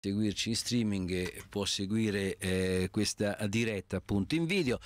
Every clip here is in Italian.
seguirci in streaming e può seguire eh, questa diretta appunto in video.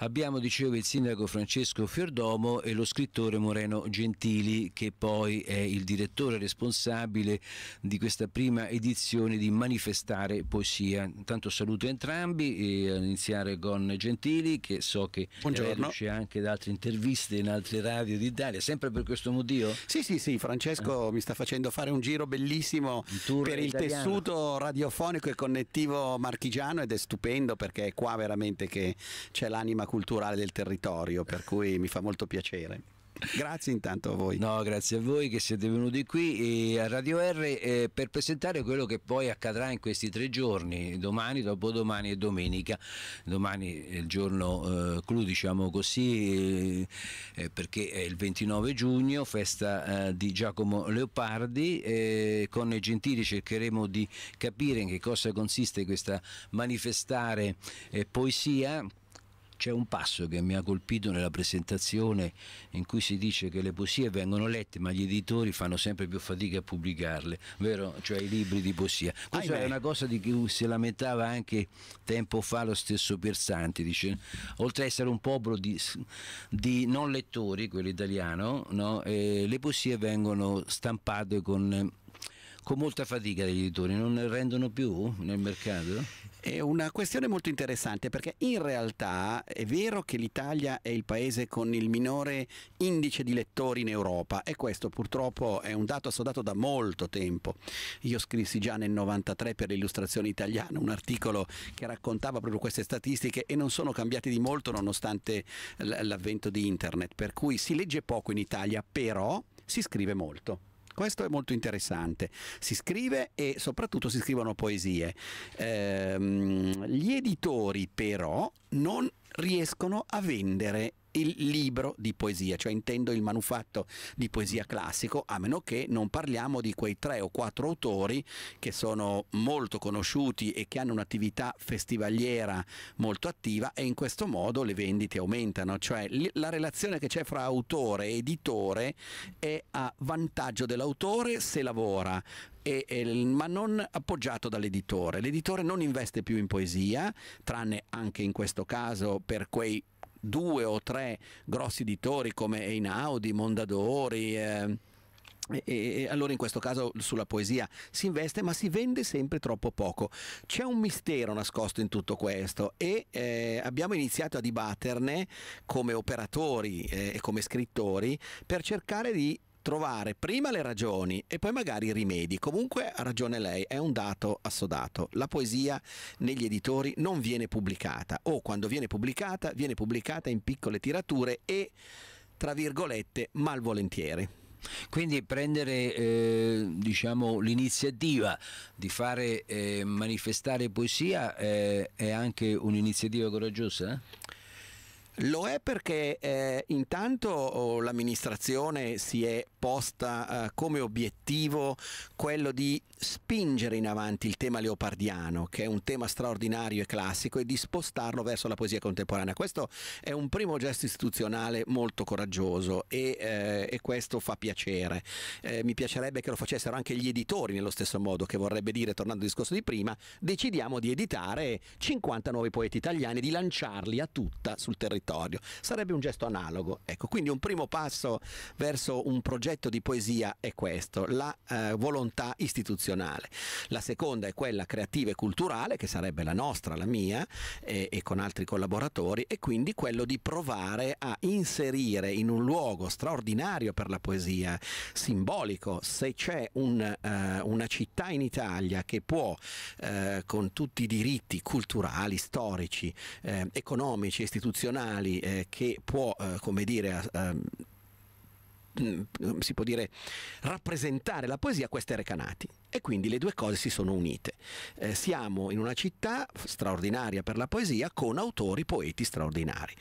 Abbiamo dicevo il sindaco Francesco Fiordomo e lo scrittore Moreno Gentili che poi è il direttore responsabile di questa prima edizione di Manifestare Poesia. Intanto saluto entrambi, eh, iniziare con Gentili che so che eh, riesce anche da altre interviste in altre radio d'Italia, sempre per questo motivo? Sì sì sì, Francesco eh. mi sta facendo fare un giro bellissimo un per il italiano. tessuto radiofonico e connettivo marchigiano ed è stupendo perché è qua veramente che c'è l'anima culturale del territorio, per cui mi fa molto piacere. Grazie intanto a voi. No, grazie a voi che siete venuti qui a Radio R eh, per presentare quello che poi accadrà in questi tre giorni, domani, dopodomani e domenica. Domani è il giorno eh, clou, diciamo così, eh, perché è il 29 giugno, festa eh, di Giacomo Leopardi. con i gentili cercheremo di capire in che cosa consiste questa manifestare eh, poesia c'è un passo che mi ha colpito nella presentazione in cui si dice che le poesie vengono lette ma gli editori fanno sempre più fatica a pubblicarle, vero? Cioè i libri di poesia. Questa è una cosa di cui si lamentava anche tempo fa lo stesso Persanti, dice, oltre a essere un popolo di, di non lettori, quello italiano, no? eh, le poesie vengono stampate con con molta fatica gli editori, non rendono più nel mercato? È una questione molto interessante perché in realtà è vero che l'Italia è il paese con il minore indice di lettori in Europa e questo purtroppo è un dato assodato da molto tempo. Io scrissi già nel 93 per l'illustrazione italiana un articolo che raccontava proprio queste statistiche e non sono cambiati di molto nonostante l'avvento di internet, per cui si legge poco in Italia, però si scrive molto questo è molto interessante. Si scrive e soprattutto si scrivono poesie. Ehm, gli editori però non riescono a vendere il libro di poesia, cioè intendo il manufatto di poesia classico, a meno che non parliamo di quei tre o quattro autori che sono molto conosciuti e che hanno un'attività festivaliera molto attiva e in questo modo le vendite aumentano, cioè la relazione che c'è fra autore e editore è a vantaggio dell'autore se lavora e, e, ma non appoggiato dall'editore. L'editore non investe più in poesia, tranne anche in questo caso per quei due o tre grossi editori come Einaudi, Mondadori. Eh, e, allora in questo caso sulla poesia si investe ma si vende sempre troppo poco. C'è un mistero nascosto in tutto questo e eh, abbiamo iniziato a dibatterne come operatori eh, e come scrittori per cercare di trovare prima le ragioni e poi magari i rimedi. Comunque ha ragione lei, è un dato assodato. La poesia negli editori non viene pubblicata o quando viene pubblicata viene pubblicata in piccole tirature e, tra virgolette, malvolentieri. Quindi prendere eh, diciamo, l'iniziativa di fare eh, manifestare poesia eh, è anche un'iniziativa coraggiosa? Lo è perché eh, intanto oh, l'amministrazione si è posta eh, come obiettivo quello di spingere in avanti il tema leopardiano, che è un tema straordinario e classico, e di spostarlo verso la poesia contemporanea. Questo è un primo gesto istituzionale molto coraggioso e, eh, e questo fa piacere. Eh, mi piacerebbe che lo facessero anche gli editori nello stesso modo, che vorrebbe dire, tornando al discorso di prima, decidiamo di editare 50 nuovi poeti italiani, e di lanciarli a tutta sul territorio territorio. Sarebbe un gesto analogo. Ecco, quindi un primo passo verso un progetto di poesia è questo, la eh, volontà istituzionale. La seconda è quella creativa e culturale, che sarebbe la nostra, la mia, e, e con altri collaboratori, e quindi quello di provare a inserire in un luogo straordinario per la poesia, simbolico, se c'è un, eh, una città in Italia che può, eh, con tutti i diritti culturali, storici, eh, economici, istituzionali, animali eh, che può, eh, come dire, eh, si può dire rappresentare la poesia, questo è Recanati. E quindi le due cose si sono unite. Eh, siamo in una città straordinaria per la poesia con autori poeti straordinari.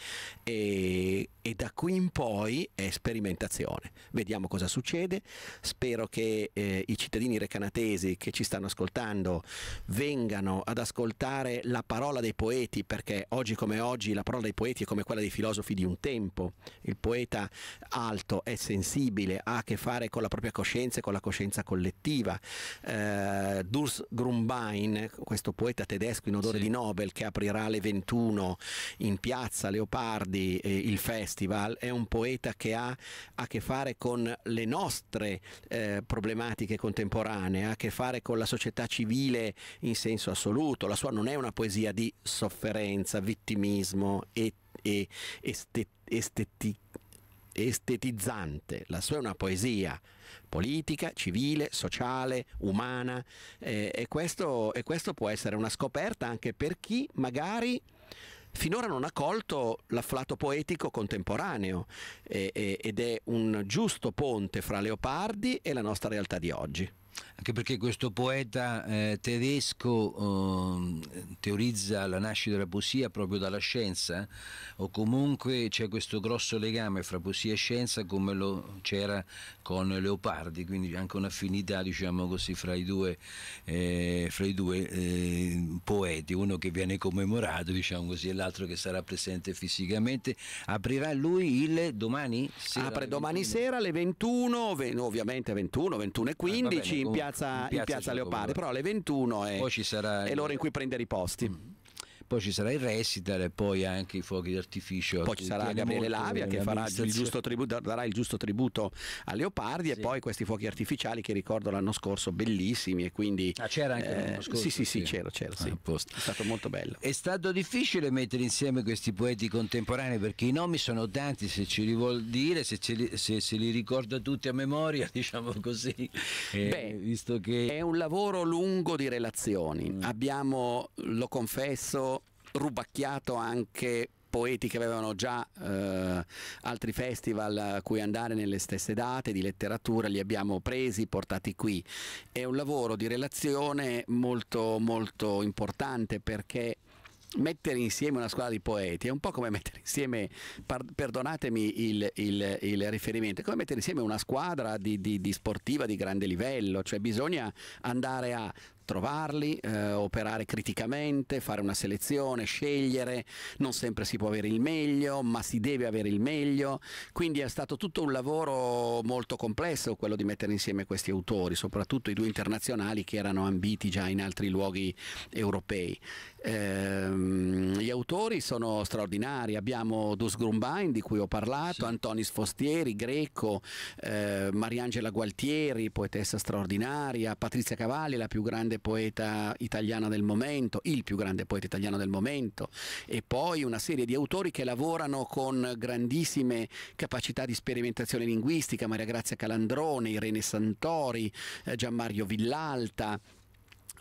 E, e da qui in poi è sperimentazione. Vediamo cosa succede. Spero che eh, i cittadini recanatesi che ci stanno ascoltando vengano ad ascoltare la parola dei poeti, perché oggi come oggi la parola dei poeti è come quella dei filosofi di un tempo. Il poeta alto è sensibile, ha a che fare con la propria coscienza e con la coscienza collettiva eh, Durs Grumbein, questo poeta tedesco in odore sì. di Nobel che aprirà alle 21 in piazza Leopardi eh, il festival, è un poeta che ha a che fare con le nostre eh, problematiche contemporanee, ha a che fare con la società civile in senso assoluto, la sua non è una poesia di sofferenza, vittimismo e, e estetica estetica estetizzante, la sua è una poesia politica, civile, sociale, umana eh, e, questo, e questo può essere una scoperta anche per chi magari finora non ha colto l'afflato poetico contemporaneo eh, eh, ed è un giusto ponte fra Leopardi e la nostra realtà di oggi anche perché questo poeta eh, tedesco eh, teorizza la nascita della poesia proprio dalla scienza, eh? o comunque c'è questo grosso legame fra poesia e scienza come lo c'era con Leopardi, quindi anche un'affinità diciamo così, fra i due, eh, fra i due eh, poeti, uno che viene commemorato diciamo così, e l'altro che sarà presente fisicamente. Aprirà lui il domani sera? Apre domani sera alle 21, ovviamente 21, 21 e 15 eh, in piazza piazza, in piazza, in certo piazza Leopardi, però alle 21 è, è l'ora in cui prendere i posti. Mm poi ci sarà il recital e poi anche i fuochi d'artificio. Poi ci sarà Gabriele Lavia che farà il giusto tributo, darà il giusto tributo a Leopardi sì. e poi questi fuochi artificiali che ricordo l'anno scorso bellissimi e quindi... Ah, c'era anche eh, l'anno scorso? Sì, sì, sì, c'era, c'era, ah, è stato molto bello. È stato difficile mettere insieme questi poeti contemporanei perché i nomi sono tanti, se ce li vuol dire, se, li, se, se li ricorda tutti a memoria, diciamo così. Eh, Beh, visto che... È un lavoro lungo di relazioni, mm. abbiamo, lo confesso, rubacchiato anche poeti che avevano già eh, altri festival a cui andare nelle stesse date di letteratura, li abbiamo presi, portati qui. È un lavoro di relazione molto molto importante perché mettere insieme una squadra di poeti è un po' come mettere insieme, perdonatemi il, il, il riferimento, è come mettere insieme una squadra di, di, di sportiva di grande livello, cioè bisogna andare a trovarli, eh, operare criticamente, fare una selezione, scegliere, non sempre si può avere il meglio, ma si deve avere il meglio, quindi è stato tutto un lavoro molto complesso quello di mettere insieme questi autori, soprattutto i due internazionali che erano ambiti già in altri luoghi europei. Ehm, gli autori sono straordinari, abbiamo Dus Grumbain di cui ho parlato, sì. Antonis Fostieri, greco, eh, Mariangela Gualtieri, poetessa straordinaria, Patrizia Cavalli, la più grande poeta italiana del momento, il più grande poeta italiano del momento, e poi una serie di autori che lavorano con grandissime capacità di sperimentazione linguistica, Maria Grazia Calandrone, Irene Santori, eh, Gianmario Villalta,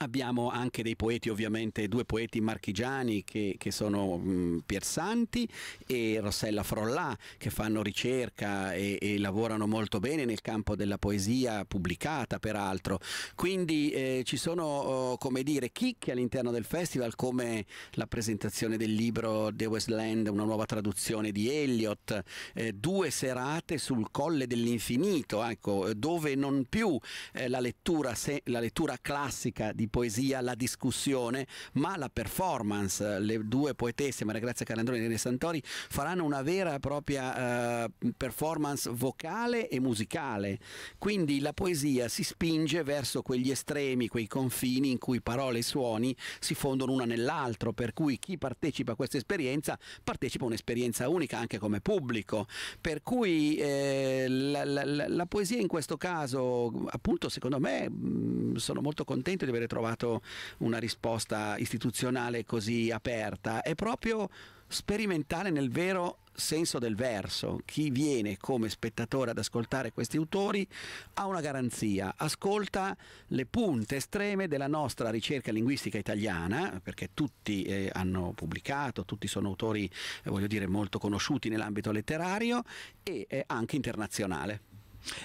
Abbiamo anche dei poeti, ovviamente due poeti marchigiani che, che sono mh, mm, Piersanti e Rossella Frollà che fanno ricerca e, e, lavorano molto bene nel campo della poesia pubblicata peraltro. Quindi eh, ci sono oh, come dire chicche all'interno del festival come la presentazione del libro The Westland, una nuova traduzione di Eliot, eh, due serate sul colle dell'infinito, ecco, dove non più eh, la, lettura, se, la lettura classica di poesia, la discussione, ma la performance. Le due poetesse, Maria Grazia Calandroni e Irene Santori, faranno una vera e propria eh, performance vocale e musicale. Quindi la poesia si spinge verso quegli estremi, quei confini in cui parole e suoni si fondono una nell'altro, per cui chi partecipa a questa esperienza partecipa a un'esperienza unica anche come pubblico. Per cui eh, la, la, la poesia in questo caso, appunto, secondo me, mh, mm, sono molto contento di aver trovato trovato una risposta istituzionale così aperta, è proprio sperimentale nel vero senso del verso. Chi viene come spettatore ad ascoltare questi autori ha una garanzia, ascolta le punte estreme della nostra ricerca linguistica italiana, perché tutti eh, hanno pubblicato, tutti sono autori, eh, voglio dire, molto conosciuti nell'ambito letterario e eh, anche internazionale.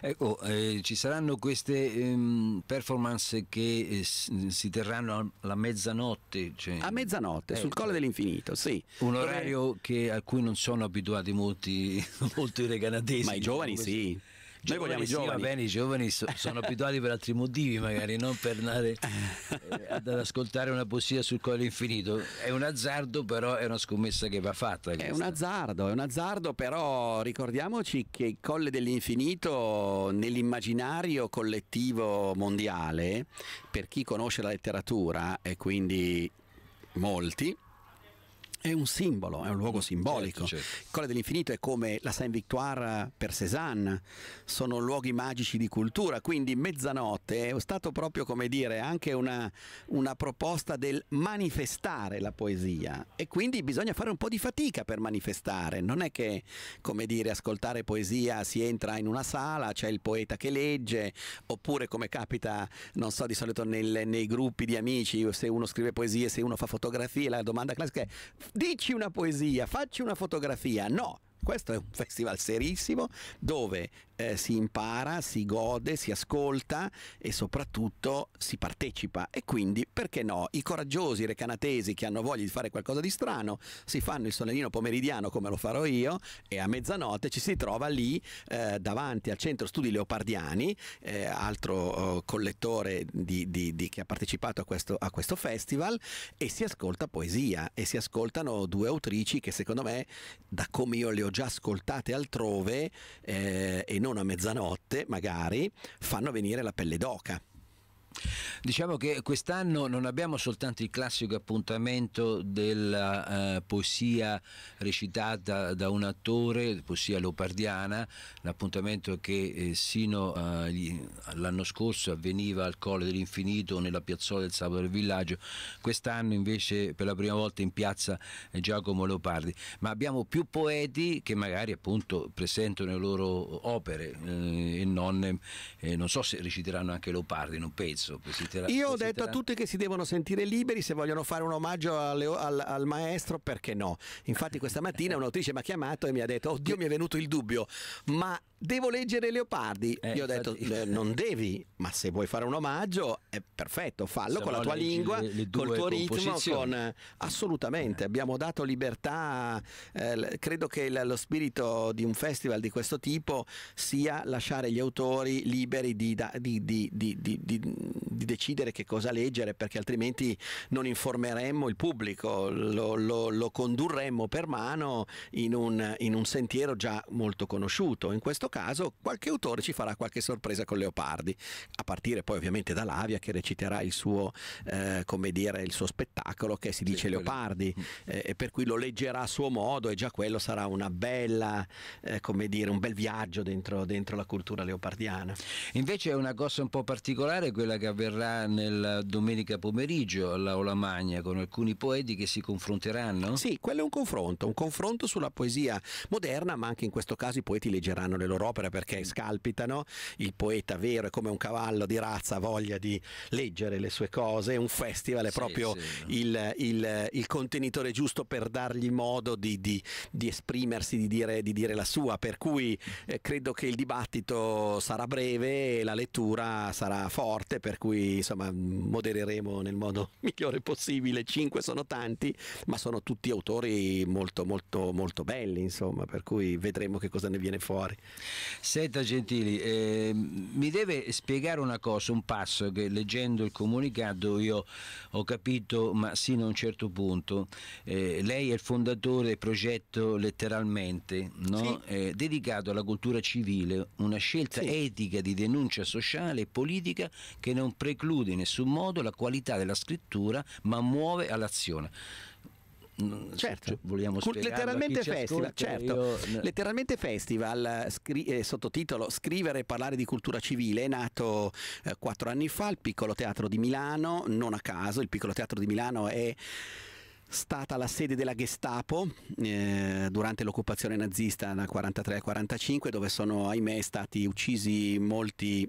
Ecco, eh, ci saranno queste ehm, performance che eh, si terranno alla mezzanotte. Cioè... A mezzanotte, eh, sul Colle cioè dell'Infinito, sì. Un orario Dove... che, a cui non sono abituati molti, molti canadesi. Ma i giovani sì. Noi vogliamo i giovani. Sì, va bene, i giovani so, sono abituati per altri motivi, magari non per andare eh, ad ascoltare una poesia sul collo infinito. È un azzardo, però è una scommessa che va fatta. Questa. È un azzardo, è un azzardo, però ricordiamoci che il Colle dell'Infinito nell'immaginario collettivo mondiale, per chi conosce la letteratura e quindi molti, è un simbolo, è un luogo certo, simbolico. Certo, certo. Colle dell'Infinito è come la Saint Victoire per Cézanne, sono luoghi magici di cultura, quindi mezzanotte è stato proprio come dire anche una, una proposta del manifestare la poesia e quindi bisogna fare un po' di fatica per manifestare, non è che come dire ascoltare poesia si entra in una sala, c'è il poeta che legge, oppure come capita, non so, di solito nel, nei gruppi di amici, se uno scrive poesie, se uno fa fotografie, la domanda classica è dici una poesia, facci una fotografia. No, questo è un festival serissimo dove eh, si impara, si gode, si ascolta e soprattutto si partecipa. E quindi, perché no? I coraggiosi recanatesi che hanno voglia di fare qualcosa di strano si fanno il solenino pomeridiano come lo farò io e a mezzanotte ci si trova lì eh, davanti al centro studi leopardiani, eh, altro oh, collettore di, di, di, che ha partecipato a questo, a questo festival, e si ascolta poesia e si ascoltano due autrici che secondo me, da come io le ho già ascoltate altrove eh, e non una mezzanotte magari, fanno venire la pelle d'oca. Diciamo che quest'anno non abbiamo soltanto il classico appuntamento della eh, poesia recitata da un attore, poesia leopardiana, l'appuntamento che eh, sino eh, all'anno scorso avveniva al Colle dell'Infinito nella piazzola del Sabato del Villaggio, quest'anno invece per la prima volta in piazza eh, Giacomo Leopardi, ma abbiamo più poeti che magari appunto presentano le loro opere eh, e non, eh, non so se reciteranno anche Leopardi, non penso senso. Così Io ho detto a tutti che si devono sentire liberi se vogliono fare un omaggio alle, al, al, maestro, perché no? Infatti questa mattina un'autrice mi ha chiamato e mi ha detto, oddio mi è venuto il dubbio, ma devo leggere Leopardi? Eh, Io ho detto, infatti... Eh, non devi, ma se vuoi fare un omaggio, è perfetto, fallo se con la tua lingua, le, le col tuo ritmo, con... assolutamente, eh. abbiamo dato libertà, eh, credo che lo spirito di un festival di questo tipo sia lasciare gli autori liberi di, di, di, di di decidere che cosa leggere perché altrimenti non informeremmo il pubblico, lo, lo, lo condurremmo per mano in un, in un, sentiero già molto conosciuto. In questo caso qualche autore ci farà qualche sorpresa con Leopardi, a partire poi ovviamente da Lavia che reciterà il suo, eh, dire, il suo spettacolo che si dice sì, Leopardi mm. eh, e per cui lo leggerà a suo modo e già quello sarà una bella, eh, come dire, un bel viaggio dentro, dentro la cultura leopardiana. Invece è una cosa un po' particolare quella che che avverrà nel domenica pomeriggio all'Aula Magna con alcuni poeti che si confronteranno? Sì, quello è un confronto, un confronto sulla poesia moderna, ma anche in questo caso i poeti leggeranno le loro opere perché mm. scalpitano, il poeta vero è come un cavallo di razza, voglia di leggere le sue cose, un festival è sì, proprio sì, il, il, il, contenitore giusto per dargli modo di, di, di esprimersi, di dire, di dire, la sua, per cui eh, credo che il dibattito sarà breve e la lettura sarà forte. Per per cui insomma modereremo nel modo migliore possibile. Cinque sono tanti, ma sono tutti autori molto molto molto belli, insomma, per cui vedremo che cosa ne viene fuori. Senta Gentili, eh, mi deve spiegare una cosa, un passo che leggendo il comunicato io ho capito, ma sino a un certo punto, eh, lei è il fondatore del progetto letteralmente, no? sì. eh, dedicato alla cultura civile, una scelta sì. etica di denuncia sociale e politica che non non preclude in nessun modo la qualità della scrittura, ma muove all'azione mm, certo. Cioè, vogliamo spiegare letteralmente festival, ascolta, certo. Io... letteralmente festival scri eh, sottotitolo scrivere e parlare di cultura civile è nato eh, quattro anni fa al piccolo teatro di Milano non a caso il piccolo teatro di Milano è stata la sede della Gestapo eh, durante l'occupazione nazista da 43 45 dove sono ahimè stati uccisi molti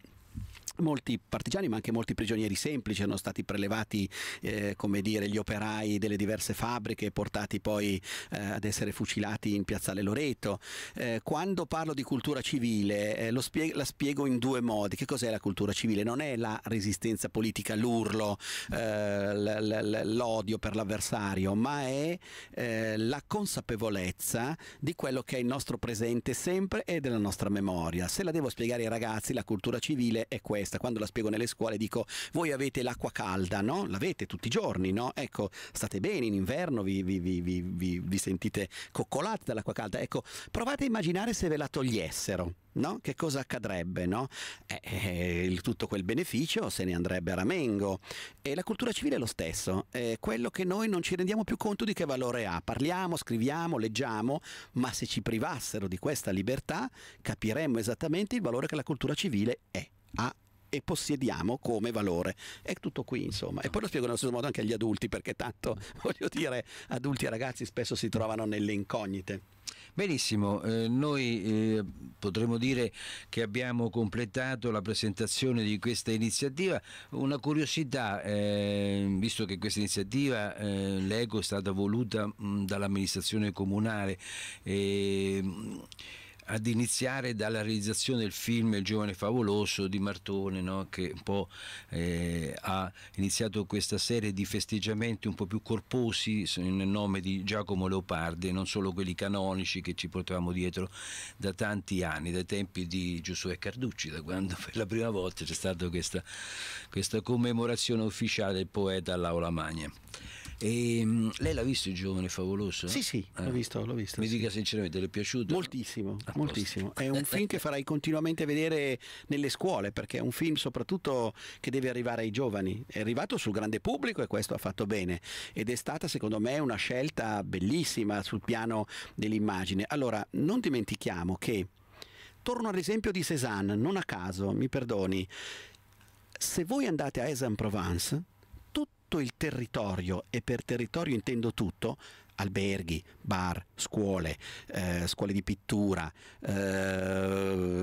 molti partigiani ma anche molti prigionieri semplici sono stati prelevati eh, come dire gli operai delle diverse fabbriche portati poi eh, ad essere fucilati in piazzale Loreto eh, quando parlo di cultura civile eh, spie la spiego in due modi che cos'è la cultura civile non è la resistenza politica l'urlo eh, l'odio per l'avversario ma è eh, la consapevolezza di quello che è il nostro presente sempre e della nostra memoria se la devo spiegare ai ragazzi la cultura civile è quella questa, quando la spiego nelle scuole dico voi avete l'acqua calda, no? L'avete tutti i giorni, no? Ecco, state bene in inverno, vi, vi, vi, vi sentite coccolati dall'acqua calda, ecco, provate a immaginare se ve la togliessero. No? Che cosa accadrebbe? No? Eh, eh, tutto quel beneficio se ne andrebbe a ramengo. E la cultura civile è lo stesso, è quello che noi non ci rendiamo più conto di che valore ha. Parliamo, scriviamo, leggiamo, ma se ci privassero di questa libertà capiremmo esattamente il valore che la cultura civile è, ha ah, e possediamo come valore. È tutto qui, insomma. E poi lo spiego nello stesso modo anche agli adulti, perché tanto, voglio dire, adulti e ragazzi spesso si trovano nelle incognite. Benissimo, eh, noi eh, potremmo dire che abbiamo completato la presentazione di questa iniziativa. Una curiosità, eh, visto che questa iniziativa, eh, l'ECO, è stata voluta dall'amministrazione comunale, ehm, ad iniziare dalla realizzazione del film Il giovane favoloso di Martone, no? che un po' eh, ha iniziato questa serie di festeggiamenti un po' più corposi nel nome di Giacomo Leopardi, non solo quelli canonici che ci portavamo dietro da tanti anni, dai tempi di Giosuè Carducci, da quando per la prima volta c'è stata questa, questa commemorazione ufficiale del poeta all'Aula Magna. E, ehm, lei l'ha visto il giovane favoloso? Sì, sì, eh. l'ho visto, l'ho visto. Mi sì. dica sinceramente, le è piaciuto? Moltissimo, ah, moltissimo. È un film che farai continuamente vedere nelle scuole, perché è un film soprattutto che deve arrivare ai giovani. È arrivato sul grande pubblico e questo ha fatto bene. Ed è stata, secondo me, una scelta bellissima sul piano dell'immagine. Allora, non dimentichiamo che torno all'esempio di Cézanne, non a caso, mi perdoni. Se voi andate a Aix-en-Provence, tutto il territorio, e per territorio intendo tutto, alberghi, bar, scuole, eh, scuole di pittura, eh,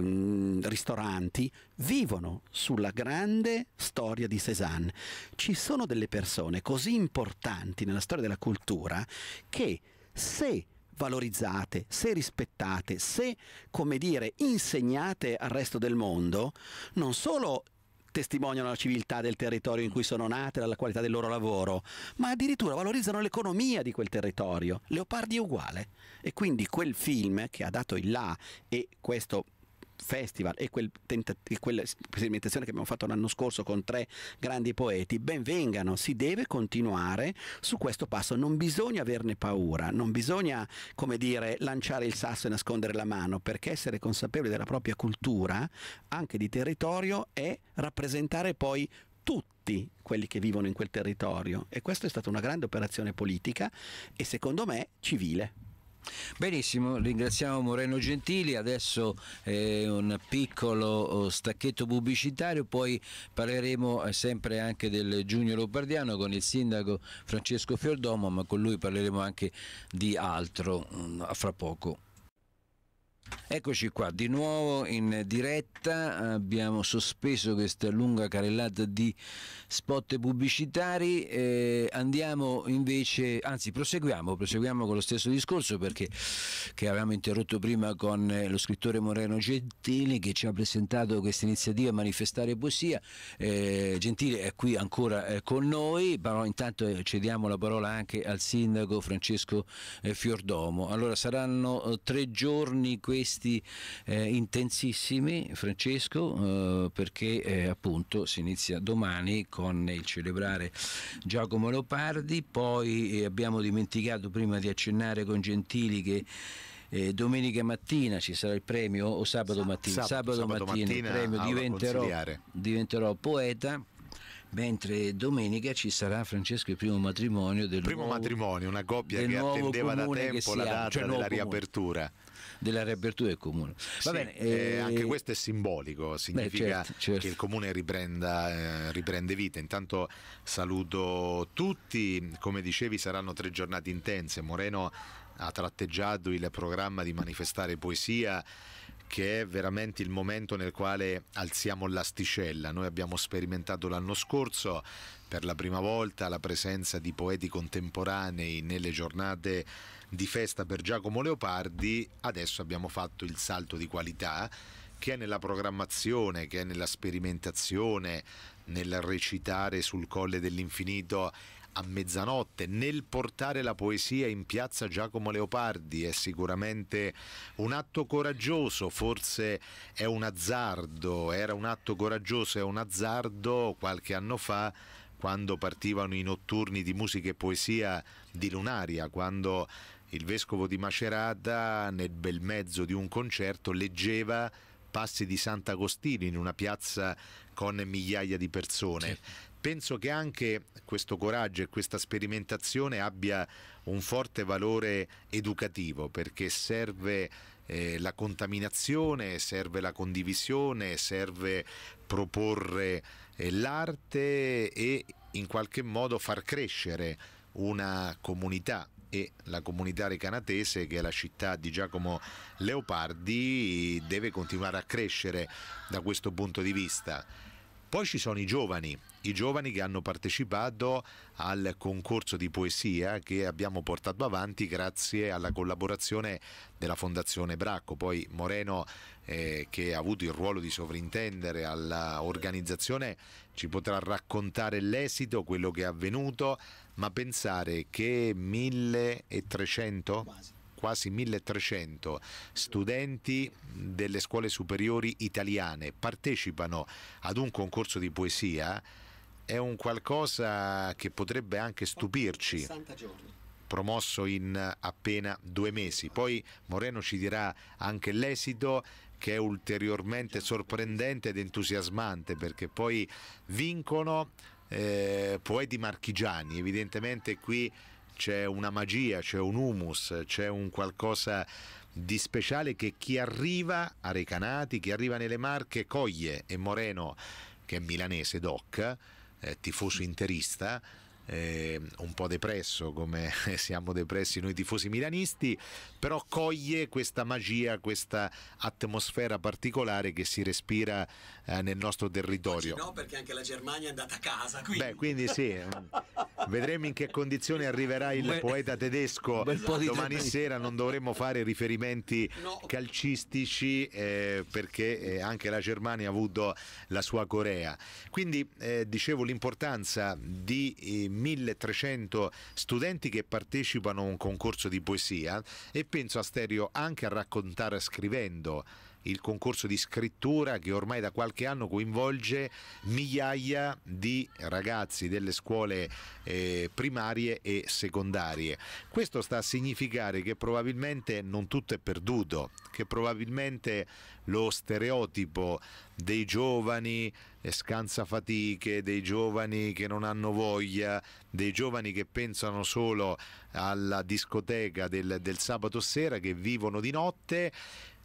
ristoranti, vivono sulla grande storia di Cézanne. Ci sono delle persone così importanti nella storia della cultura che se valorizzate, se rispettate, se, come dire, insegnate al resto del mondo, non solo testimoniano la civiltà del territorio in cui sono nate, la qualità del loro lavoro, ma addirittura valorizzano l'economia di quel territorio. Leopardi è uguale. E quindi quel film che ha dato il là e questo festival e, quel tenta- e quella sperimentazione che abbiamo fatto l'anno scorso con tre grandi poeti, ben vengano, si deve continuare su questo passo, non bisogna averne paura, non bisogna, come dire, lanciare il sasso e nascondere la mano, perché essere consapevoli della propria cultura, anche di territorio, è rappresentare poi tutti quelli che vivono in quel territorio e questa è stata una grande operazione politica e secondo me civile. Benissimo, ringraziamo Moreno Gentili, adesso è eh, un piccolo oh, stacchetto pubblicitario, poi parleremo eh, sempre anche del Giugno Lombardiano con il sindaco Francesco Fiordomo, ma con lui parleremo anche di altro mm, fra poco. Eccoci qua, di nuovo in diretta, abbiamo sospeso questa lunga carellata di spot pubblicitari, eh, andiamo invece, anzi proseguiamo, proseguiamo con lo stesso discorso perché che avevamo interrotto prima con eh, lo scrittore Moreno Gentili che ci ha presentato questa iniziativa Manifestare Poesia, eh, Gentile è qui ancora eh, con noi, però intanto eh, cediamo la parola anche al sindaco Francesco Fiordomo. Allora saranno tre giorni questi eh, intensissimi, Francesco, eh, perché eh, appunto si inizia domani con il celebrare Giacomo Leopardi, poi eh, abbiamo dimenticato prima di accennare con Gentili che eh, domenica mattina ci sarà il premio o sabato mattina, sabato, sabato mattina, mattina il premio diventerò, diventerò poeta mentre domenica ci sarà Francesco il primo matrimonio del primo nuovo, matrimonio, una coppia che attendeva da tempo la data cioè della riapertura della riapertura del comune. Sì, bene, eh, eh, anche questo è simbolico, significa beh, certo, certo. che il comune riprenda, eh, riprende vita. Intanto saluto tutti, come dicevi saranno tre giornate intense. Moreno ha tratteggiato il programma di manifestare poesia che è veramente il momento nel quale alziamo l'asticella. Noi abbiamo sperimentato l'anno scorso per la prima volta la presenza di poeti contemporanei nelle giornate di festa per Giacomo Leopardi, adesso abbiamo fatto il salto di qualità che è nella programmazione, che è nella sperimentazione, nel recitare sul Colle dell'Infinito a mezzanotte, nel portare la poesia in piazza Giacomo Leopardi è sicuramente un atto coraggioso, forse è un azzardo, era un atto coraggioso, è un azzardo qualche anno fa quando partivano i notturni di musica e poesia di Lunaria, quando il vescovo di Macerata, nel bel mezzo di un concerto, leggeva passi di Sant'Agostino in una piazza con migliaia di persone. Sì. Penso che anche questo coraggio e questa sperimentazione abbia un forte valore educativo perché serve eh, la contaminazione, serve la condivisione, serve proporre eh, l'arte e in qualche modo far crescere una comunità e la comunità recanatese che è la città di Giacomo Leopardi deve continuare a crescere da questo punto di vista poi ci sono i giovani, i giovani che hanno partecipato al concorso di poesia che abbiamo portato avanti grazie alla collaborazione della Fondazione Bracco. Poi Moreno, eh, che ha avuto il ruolo di sovrintendere all'organizzazione, ci potrà raccontare l'esito, quello che è avvenuto, ma pensare che 1300... Quasi quasi 1300 studenti delle scuole superiori italiane partecipano ad un concorso di poesia è un qualcosa che potrebbe anche stupirci. 60 giorni promosso in appena due mesi. Poi Moreno ci dirà anche l'esito che è ulteriormente sorprendente ed entusiasmante perché poi vincono eh, poeti marchigiani, evidentemente qui c'è una magia, c'è un humus, c'è un qualcosa di speciale che chi arriva a Recanati, chi arriva nelle Marche coglie e Moreno, che è milanese doc, eh, tifoso interista, eh, un po' depresso come siamo depressi noi tifosi milanisti, però coglie questa magia, questa atmosfera particolare che si respira eh, nel nostro territorio. Oggi no, perché anche la Germania è andata a casa. Quindi, Beh, quindi sì, mm. vedremo in che condizioni arriverà il poeta tedesco. Domani sera non dovremmo fare riferimenti no. calcistici eh, perché eh, anche la Germania ha avuto la sua Corea. Quindi eh, dicevo l'importanza di eh, 1300 studenti che partecipano a un concorso di poesia e penso a Stereo anche a raccontare scrivendo il concorso di scrittura che ormai da qualche anno coinvolge migliaia di ragazzi delle scuole eh, primarie e secondarie. Questo sta a significare che probabilmente non tutto è perduto, che probabilmente lo stereotipo dei giovani eh, scansafatiche, dei giovani che non hanno voglia, dei giovani che pensano solo alla discoteca del, del sabato sera, che vivono di notte,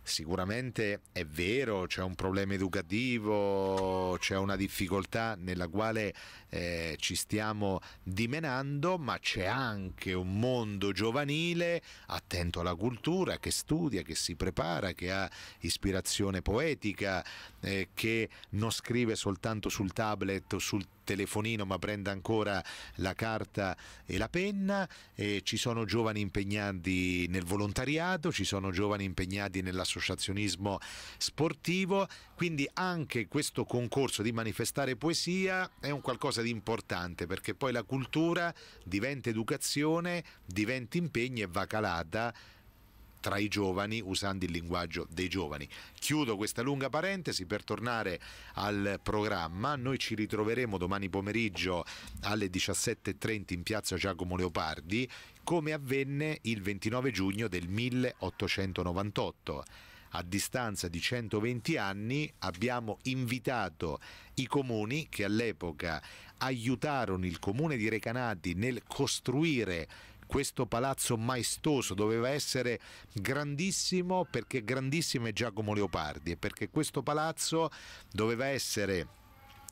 sicuramente è vero, c'è un problema educativo, c'è una difficoltà nella quale eh, ci stiamo dimenando, ma c'è anche un mondo giovanile attento alla cultura, che studia, che si prepara, che ha ispirazione poetica, eh, che non scrive soltanto sul tablet o sul telefonino ma prende ancora la carta e la penna, eh, ci sono giovani impegnati nel volontariato, ci sono giovani impegnati nell'associazionismo sportivo, quindi anche questo concorso di manifestare poesia è un qualcosa di importante perché poi la cultura diventa educazione, diventa impegno e va calata tra i giovani usando il linguaggio dei giovani. Chiudo questa lunga parentesi per tornare al programma. Noi ci ritroveremo domani pomeriggio alle 17.30 in piazza Giacomo Leopardi, come avvenne il 29 giugno del 1898 a distanza di 120 anni abbiamo invitato i comuni che all'epoca aiutarono il comune di Recanati nel costruire questo palazzo maestoso doveva essere grandissimo perché grandissimo è Giacomo Leopardi e perché questo palazzo doveva essere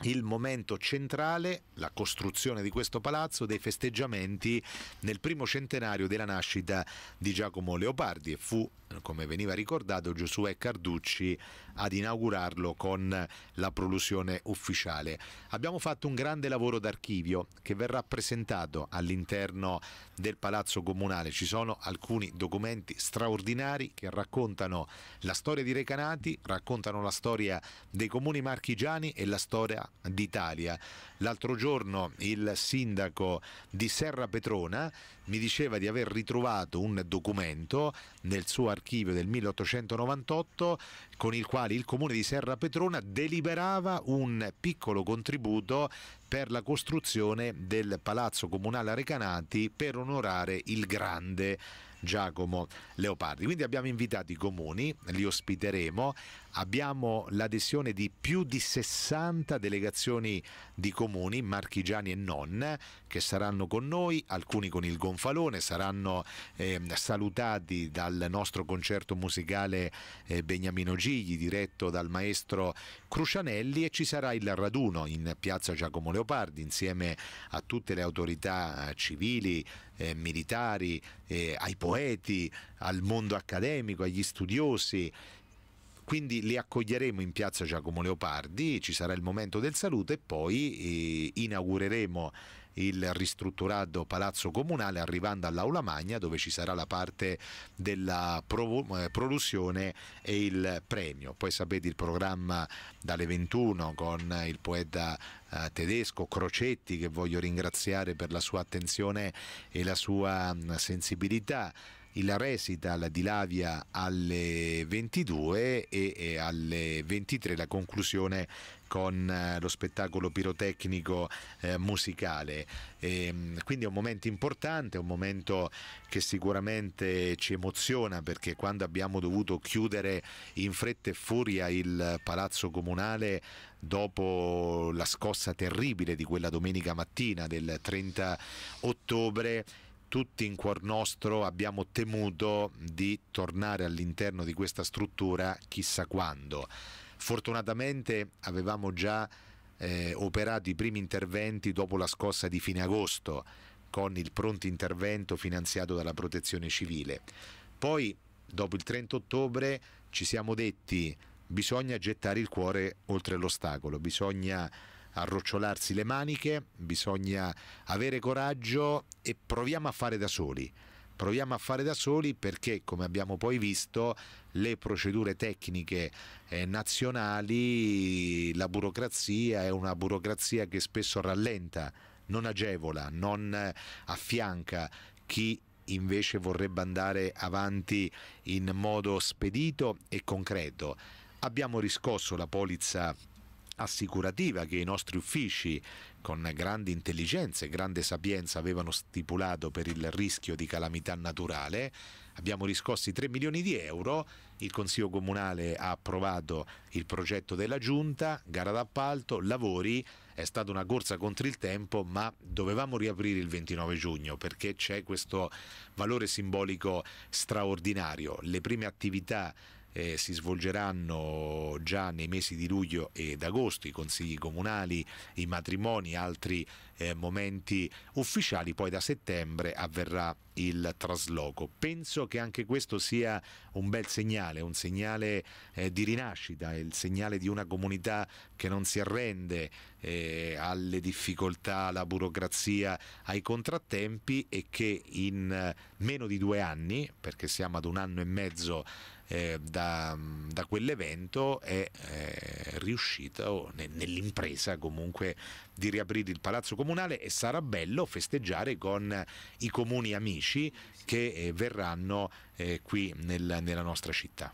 il momento centrale, la costruzione di questo palazzo, dei festeggiamenti nel primo centenario della nascita di Giacomo Leopardi e fu come veniva ricordato, Giosuè Carducci ad inaugurarlo con la prolusione ufficiale. Abbiamo fatto un grande lavoro d'archivio che verrà presentato all'interno del Palazzo Comunale. Ci sono alcuni documenti straordinari che raccontano la storia di Recanati, raccontano la storia dei comuni marchigiani e la storia d'Italia. L'altro giorno il sindaco di Serra Petrona mi diceva di aver ritrovato un documento nel suo archivio archivio del 1898 con il quale il comune di Serra Petrona deliberava un piccolo contributo per la costruzione del palazzo comunale a Recanati per onorare il grande Giacomo Leopardi. Quindi abbiamo invitato i comuni, li ospiteremo abbiamo l'adesione di più di 60 delegazioni di comuni marchigiani e non che saranno con noi, alcuni con il gonfalone, saranno eh, salutati dal nostro concerto musicale eh, Beniamino Gigli diretto dal maestro Crucianelli e ci sarà il raduno in piazza Giacomo Leopardi insieme a tutte le autorità civili, eh, militari, eh, ai poeti, al mondo accademico, agli studiosi quindi li accoglieremo in piazza Giacomo Leopardi, ci sarà il momento del saluto e poi eh, inaugureremo il ristrutturato palazzo comunale arrivando all'aula magna dove ci sarà la parte della eh, prolussione e il premio. Poi sapete il programma dalle 21 con il poeta eh, tedesco Crocetti che voglio ringraziare per la sua attenzione e la sua mm, sensibilità il recital di Lavia alle 22 e, e alle 23 la conclusione con eh, lo spettacolo pirotecnico eh, musicale. E, ehm, quindi è un momento importante, un momento che sicuramente ci emoziona perché quando abbiamo dovuto chiudere in fretta e furia il palazzo comunale dopo la scossa terribile di quella domenica mattina del 30 ottobre, tutti in cuor nostro abbiamo temuto di tornare all'interno di questa struttura chissà quando. Fortunatamente avevamo già eh, operato i primi interventi dopo la scossa di fine agosto con il pronto intervento finanziato dalla protezione civile. Poi dopo il 30 ottobre ci siamo detti bisogna gettare il cuore oltre l'ostacolo, bisogna arrocciolarsi le maniche, bisogna avere coraggio e proviamo a fare da soli. Proviamo a fare da soli perché, come abbiamo poi visto, le procedure tecniche eh, nazionali, la burocrazia è una burocrazia che spesso rallenta, non agevola, non eh, affianca chi invece vorrebbe andare avanti in modo spedito e concreto. Abbiamo riscosso la polizza assicurativa che i nostri uffici con grande intelligenza e grande sapienza avevano stipulato per il rischio di calamità naturale. Abbiamo riscossi 3 milioni di euro, il Consiglio Comunale ha approvato il progetto della Giunta, gara d'appalto, lavori, è stata una corsa contro il tempo ma dovevamo riaprire il 29 giugno perché c'è questo valore simbolico straordinario. Le prime attività eh, si svolgeranno già nei mesi di luglio ed agosto i consigli comunali, i matrimoni, altri eh, momenti ufficiali, poi da settembre avverrà il trasloco. Penso che anche questo sia un bel segnale, un segnale eh, di rinascita, il segnale di una comunità che non si arrende eh, alle difficoltà, alla burocrazia, ai contrattempi e che in eh, meno di due anni, perché siamo ad un anno e mezzo eh, da, da, quell'evento è eh, riuscito ne, nell'impresa comunque di riaprire il palazzo comunale e sarà bello festeggiare con i comuni amici che eh, verranno eh, qui nel, nella nostra città.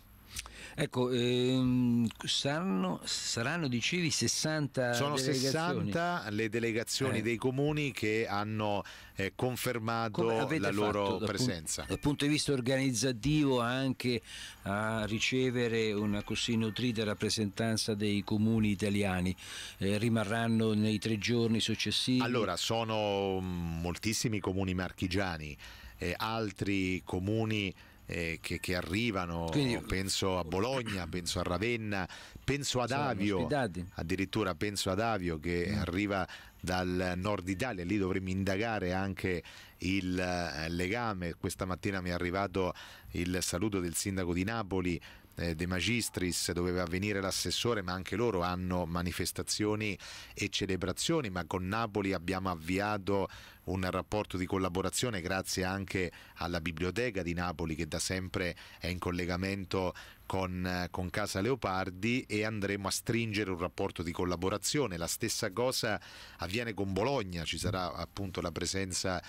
Ecco, ehm, saranno, saranno, dicevi 60 Sono 60 le delegazioni eh. dei comuni che hanno eh, confermato la loro fatto, presenza. Dal, punto di vista organizzativo anche a ricevere una così nutrita rappresentanza dei comuni italiani, eh, rimarranno nei tre giorni successivi? Allora, sono moltissimi comuni marchigiani, eh, altri comuni eh, che, che, arrivano, Quindi, penso a Bologna, penso a Ravenna, penso ad Avio, addirittura penso ad Avio che mm. arriva dal nord Italia, lì dovremmo indagare anche il eh, legame. Questa mattina mi è arrivato il saluto del sindaco di Napoli eh, De Magistris doveva venire l'assessore, ma anche loro hanno manifestazioni e celebrazioni, ma con Napoli abbiamo avviato un rapporto di collaborazione grazie anche alla Biblioteca di Napoli che da sempre è in collegamento con, con, Casa Leopardi e andremo a stringere un rapporto di collaborazione. La stessa cosa avviene con Bologna, ci sarà appunto la presenza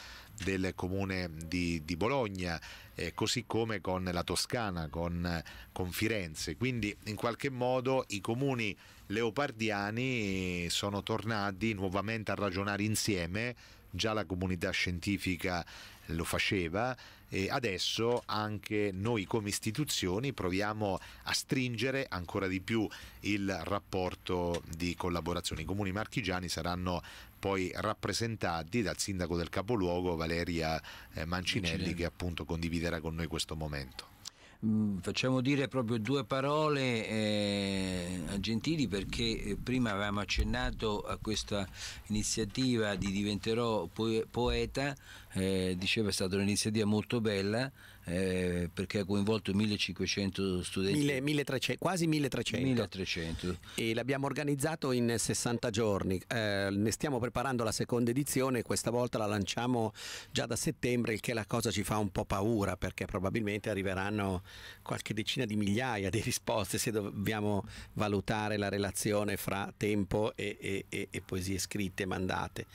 del comune di, di Bologna, eh, così come con la Toscana, con, con Firenze. Quindi in qualche modo i comuni leopardiani sono tornati nuovamente a ragionare insieme già la comunità scientifica lo faceva e adesso anche noi come istituzioni proviamo a stringere ancora di più il rapporto di collaborazione. I comuni marchigiani saranno poi rappresentati dal sindaco del capoluogo Valeria eh, Mancinelli, Mancinelli. che appunto condividerà con noi questo momento. Mm, facciamo dire proprio due parole eh, a Gentili perché eh, prima avevamo accennato a questa iniziativa di Diventerò poeta, eh, diceva è stata un'iniziativa molto bella eh, perché ha coinvolto 1500 studenti. 1000, 1300, quasi 1300. 1300. E l'abbiamo organizzato in 60 giorni, eh, ne stiamo preparando la seconda edizione, questa volta la lanciamo già da settembre, il che la cosa ci fa un po' paura perché probabilmente arriveranno qualche decina di migliaia di risposte se dobbiamo valutare la relazione fra tempo e, e, e, e poesie scritte mandate.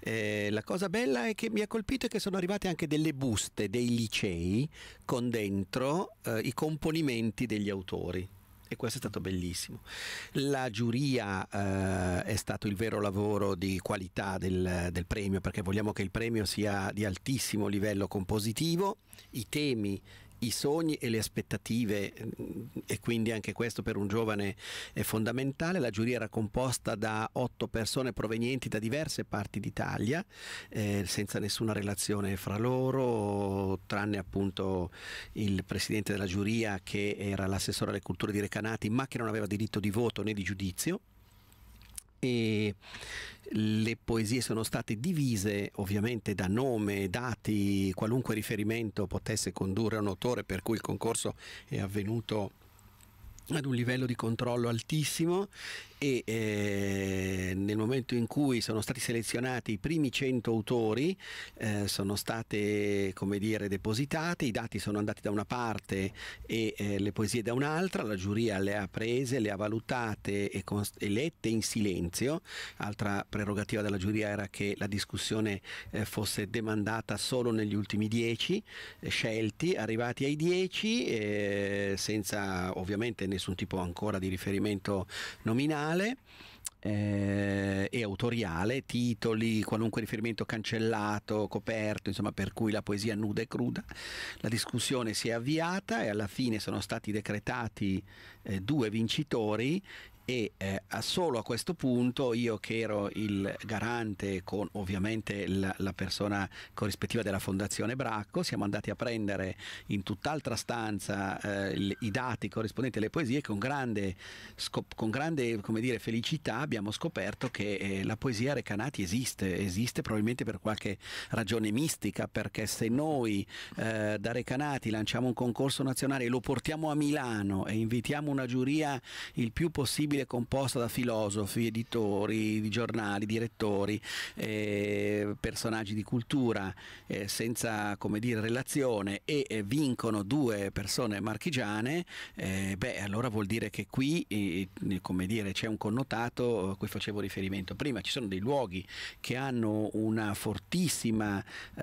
Eh, la cosa bella è che mi ha colpito è che sono arrivate anche delle buste dei licei con dentro eh, i componimenti degli autori e questo è stato bellissimo. La giuria eh, è stato il vero lavoro di qualità del, del, premio perché vogliamo che il premio sia di altissimo livello compositivo, i temi i sogni e le aspettative e quindi anche questo per un giovane è fondamentale. La giuria era composta da otto persone provenienti da diverse parti d'Italia, eh, senza nessuna relazione fra loro, tranne appunto il presidente della giuria che era l'assessore alle culture di Recanati, ma che non aveva diritto di voto né di giudizio e le poesie sono state divise ovviamente da nome, dati, qualunque riferimento potesse condurre un autore per cui il concorso è avvenuto ad un livello di controllo altissimo e eh, nel momento in cui sono stati selezionati i primi 100 autori eh, sono state come dire depositate, i dati sono andati da una parte e eh, le poesie da un'altra, la giuria le ha prese, le ha valutate e, e, lette in silenzio, altra prerogativa della giuria era che la discussione eh, fosse demandata solo negli ultimi 10 eh, scelti, arrivati ai 10 eh, senza ovviamente nessun nessun tipo ancora di riferimento nominale. Eh, e autoriale, titoli, qualunque riferimento cancellato, coperto, insomma per cui la poesia nuda e cruda. La discussione si è avviata e alla fine sono stati decretati eh, due vincitori e eh, solo a questo punto io che ero il garante con ovviamente la, la, persona corrispettiva della Fondazione Bracco, siamo andati a prendere in tutt'altra stanza eh, le, i dati corrispondenti alle poesie con grande, scop- con grande dire, felicità abbiamo scoperto che eh, la poesia Recanati esiste, esiste probabilmente per qualche ragione mistica, perché se noi eh, da Recanati lanciamo un concorso nazionale, e lo portiamo a Milano e invitiamo una giuria il più possibile è composta da filosofi, editori, di giornali, direttori, eh, personaggi di cultura eh, senza come dire relazione e eh, vincono due persone marchigiane, eh, beh allora vuol dire che qui eh, eh, come dire, c'è un connotato a cui facevo riferimento prima, ci sono dei luoghi che hanno una fortissima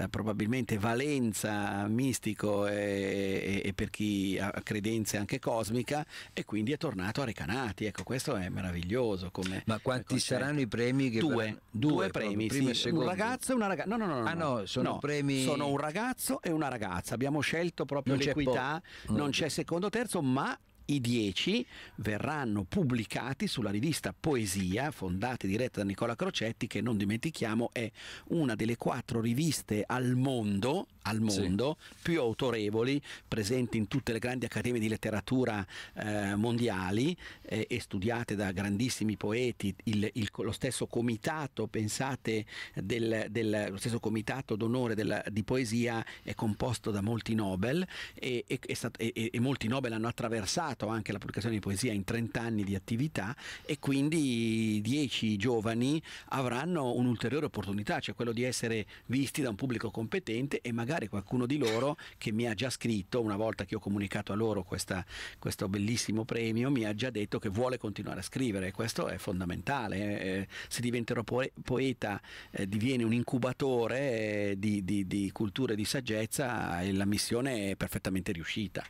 probabilmente valenza mistico e, e, e per chi ha credenze anche cosmica e quindi è tornato a Recanati, ecco questo questo è meraviglioso. Come, Ma quanti saranno i premi? Che due, per... due, due premi, proprio, sì, un ragazzo e una ragazza. No, no, no, no, ah, no, sono no, premi. Sono un ragazzo e una ragazza. Abbiamo scelto proprio l'equità, mm. non c'è secondo terzo, ma i dieci verranno pubblicati sulla rivista Poesia, fondata e diretta da Nicola Crocetti, che non dimentichiamo è una delle quattro riviste al mondo, al mondo sì. più autorevoli, presenti in tutte le grandi accademie di letteratura eh, mondiali eh, e studiate da grandissimi poeti, il, il, lo stesso comitato, pensate, del, del, lo stesso comitato d'onore della, di poesia è composto da molti Nobel e, e, e, e molti Nobel hanno attraversato superato anche la pubblicazione di poesia in 30 anni di attività e quindi 10 giovani avranno un'ulteriore opportunità, cioè quello di essere visti da un pubblico competente e magari qualcuno di loro che mi ha già scritto, una volta che ho comunicato a loro questa, questo bellissimo premio, mi ha già detto che vuole continuare a scrivere, questo è fondamentale, eh, eh se diventerò poeta eh, diviene un incubatore eh, di, di, di cultura e di saggezza e la missione è perfettamente riuscita.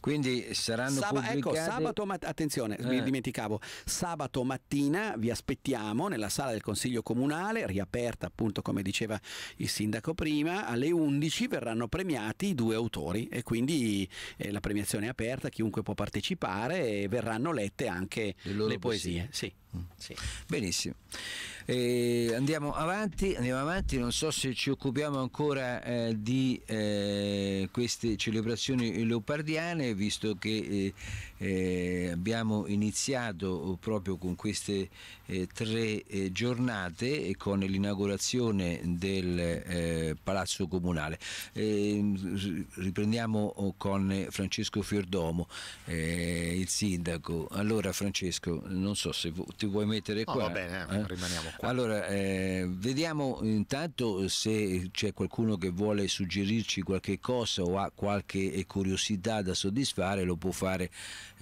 Quindi saranno Saba- ecco, pubblicate... Ecco, sabato, mat- attenzione, eh. mi dimenticavo, sabato mattina vi aspettiamo nella sala del Consiglio Comunale, riaperta appunto come diceva il sindaco prima, alle 11 verranno premiati i due autori e quindi eh, la premiazione è aperta, chiunque può partecipare e verranno lette anche le, le poesie. poesie. Sì. Mm. sì. Benissimo. Eh, andiamo, avanti, andiamo avanti, non so se ci occupiamo ancora eh, di eh, queste celebrazioni leopardiane, visto che eh, eh, abbiamo iniziato uh, proprio con queste eh, tre eh, giornate e con l'inaugurazione del eh, Palazzo Comunale. Ehm, riprendiamo uh, con Francesco Fiordomo, eh, il sindaco. Allora Francesco, non so se ti vuoi mettere qua. No, va bene, eh? rimaniamo qua. Allora, vediamo intanto se c'è qualcuno che vuole suggerirci qualche cosa o ha qualche curiosità da soddisfare, lo può fare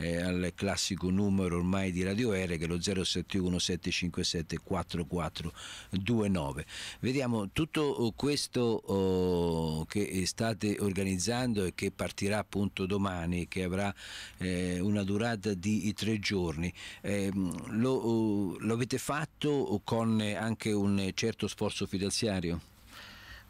eh, al classico numero ormai di Radio R che è lo 071 757 4429. Vediamo tutto oh, questo oh, che state organizzando e che partirà appunto domani, che avrà eh, una durata di tre giorni. Eh, lo, oh, lo avete fatto con anche un certo sforzo finanziario?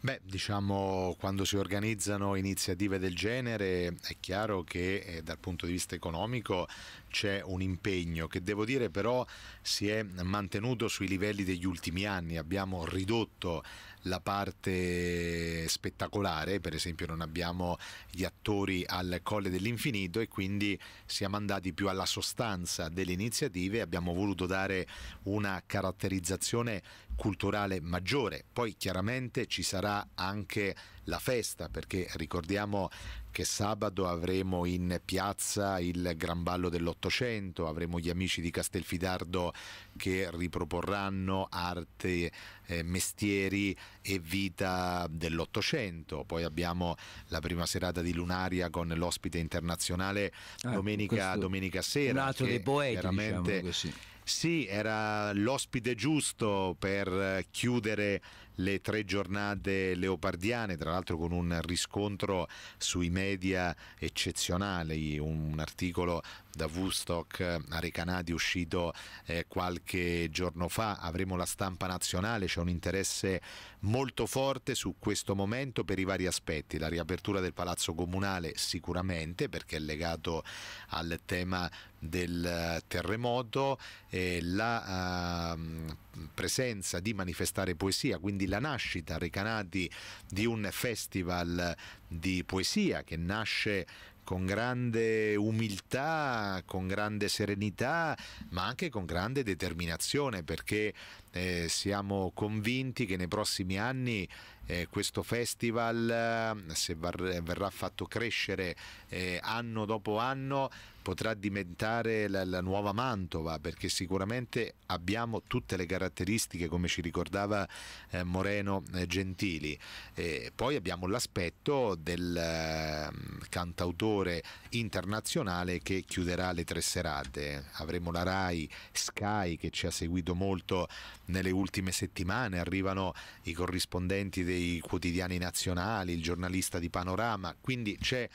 Beh, diciamo quando si organizzano iniziative del genere è chiaro che eh, dal punto di vista economico c'è un impegno che devo dire però si è mantenuto sui livelli degli ultimi anni, abbiamo ridotto la parte spettacolare, per esempio non abbiamo gli attori al colle dell'infinito e quindi siamo andati più alla sostanza delle iniziative, abbiamo voluto dare una caratterizzazione culturale maggiore. Poi chiaramente ci sarà anche la festa perché ricordiamo che sabato avremo in piazza il Gran Ballo dell'Ottocento, avremo gli amici di Castelfidardo che riproporranno arte, eh, mestieri e vita dell'Ottocento, poi abbiamo la prima serata di Lunaria con l'ospite internazionale ah, domenica, domenica, sera. Un altro dei poeti, diciamo veramente, diciamo Sì, era l'ospite giusto per chiudere le tre giornate leopardiane, tra l'altro con un riscontro sui media eccezionale, un articolo da Woodstock eh, a Recanati uscito eh, qualche giorno fa, avremo la stampa nazionale, c'è un interesse molto forte su questo momento per i vari aspetti, la riapertura del Palazzo Comunale sicuramente perché è legato al tema del eh, terremoto, eh, la eh, presenza di manifestare poesia, quindi la nascita, Recanati, di un festival di poesia che nasce con grande umiltà, con grande serenità, ma anche con grande determinazione, perché eh, siamo convinti che nei prossimi anni eh, questo festival, eh, se var- verrà fatto crescere eh, anno dopo anno, potrà diventare la, la, nuova Mantova perché sicuramente abbiamo tutte le caratteristiche come ci ricordava eh, Moreno eh, Gentili eh, poi abbiamo l'aspetto del ehm, cantautore internazionale che chiuderà le tre serate avremo la RAI Sky che ci ha seguito molto nelle ultime settimane arrivano i corrispondenti dei quotidiani nazionali il giornalista di Panorama quindi c'è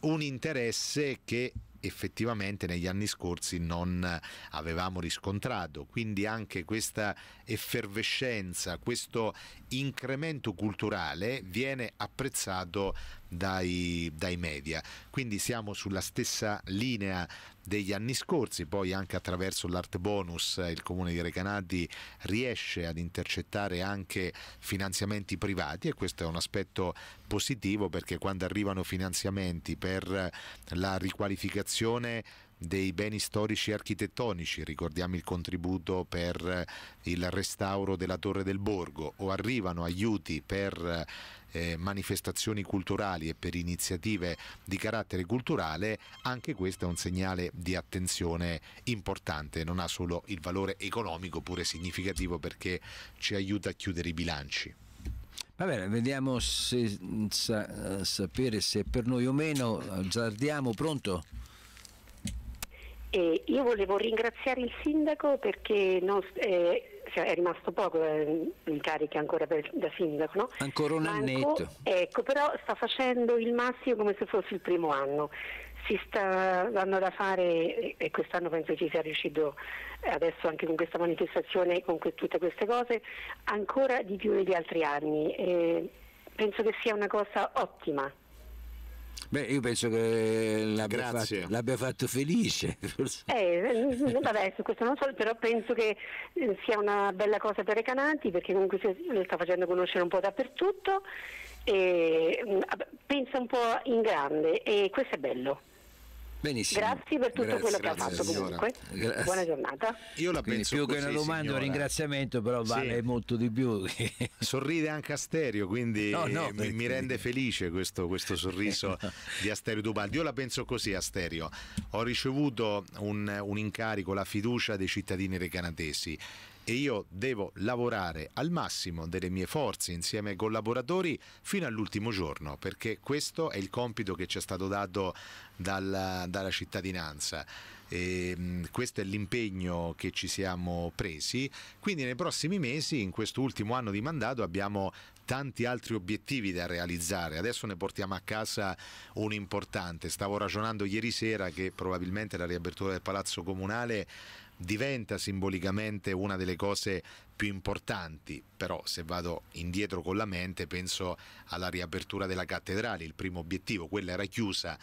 un interesse che effettivamente negli anni scorsi non avevamo riscontrato. Quindi anche questa effervescenza, questo incremento culturale viene apprezzato dai, dai media. Quindi siamo sulla stessa linea degli anni scorsi, poi anche attraverso l'art bonus il comune di Recanati riesce ad intercettare anche finanziamenti privati e questo è un aspetto positivo perché quando arrivano finanziamenti per la riqualificazione dei beni storici e architettonici, ricordiamo il contributo per eh, il restauro della Torre del Borgo, o arrivano aiuti per eh, manifestazioni culturali e per iniziative di carattere culturale, anche questo è un segnale di attenzione importante, non ha solo il valore economico pure significativo perché ci aiuta a chiudere i bilanci. Va bene, vediamo se sa, eh, sapere se per noi o meno. Zardiamo, pronto? E io volevo ringraziare il sindaco perché non, eh, cioè, è rimasto poco eh, in carica ancora per, da sindaco. No? Ancora un annetto. Anco, ecco, però sta facendo il massimo come se fosse il primo anno. Si sta dando da fare e quest'anno penso ci sia riuscito eh, adesso anche con questa manifestazione, e con que tutte queste cose, ancora di più degli altri anni. Eh, penso che sia una cosa ottima. Beh, io penso che l'abbia, fatto, l'abbia fatto, felice. Eh, eh, vabbè, su questo non so, però penso che eh, sia una bella cosa per i cananti perché comunque lo sta facendo conoscere un po' dappertutto e mm, pensa un po' in grande e questo è bello. Benissimo. Grazie per tutto grazie, quello grazie, che ha fatto signora. comunque. Grazie. Buona giornata. Io la quindi penso più così, che una domanda, signora. un ringraziamento, però vale sì. molto di più. Sorride anche Asterio, quindi no, no, mi, mi, rende felice questo, questo sorriso di Asterio Dubaldi. Io la penso così, Asterio. Ho ricevuto un, un incarico, la fiducia dei cittadini recanatesi e io devo lavorare al massimo delle mie forze insieme ai collaboratori fino all'ultimo giorno perché questo è il compito che ci è stato dato dalla, dalla cittadinanza. E, ehm, questo è l'impegno che ci siamo presi, quindi nei prossimi mesi, in questo ultimo anno di mandato, abbiamo tanti altri obiettivi da realizzare. Adesso ne portiamo a casa un importante. Stavo ragionando ieri sera che probabilmente la riapertura del Palazzo Comunale diventa simbolicamente una delle cose più importanti, però se vado indietro con la mente penso alla riapertura della cattedrale, il primo obiettivo, quella era chiusa,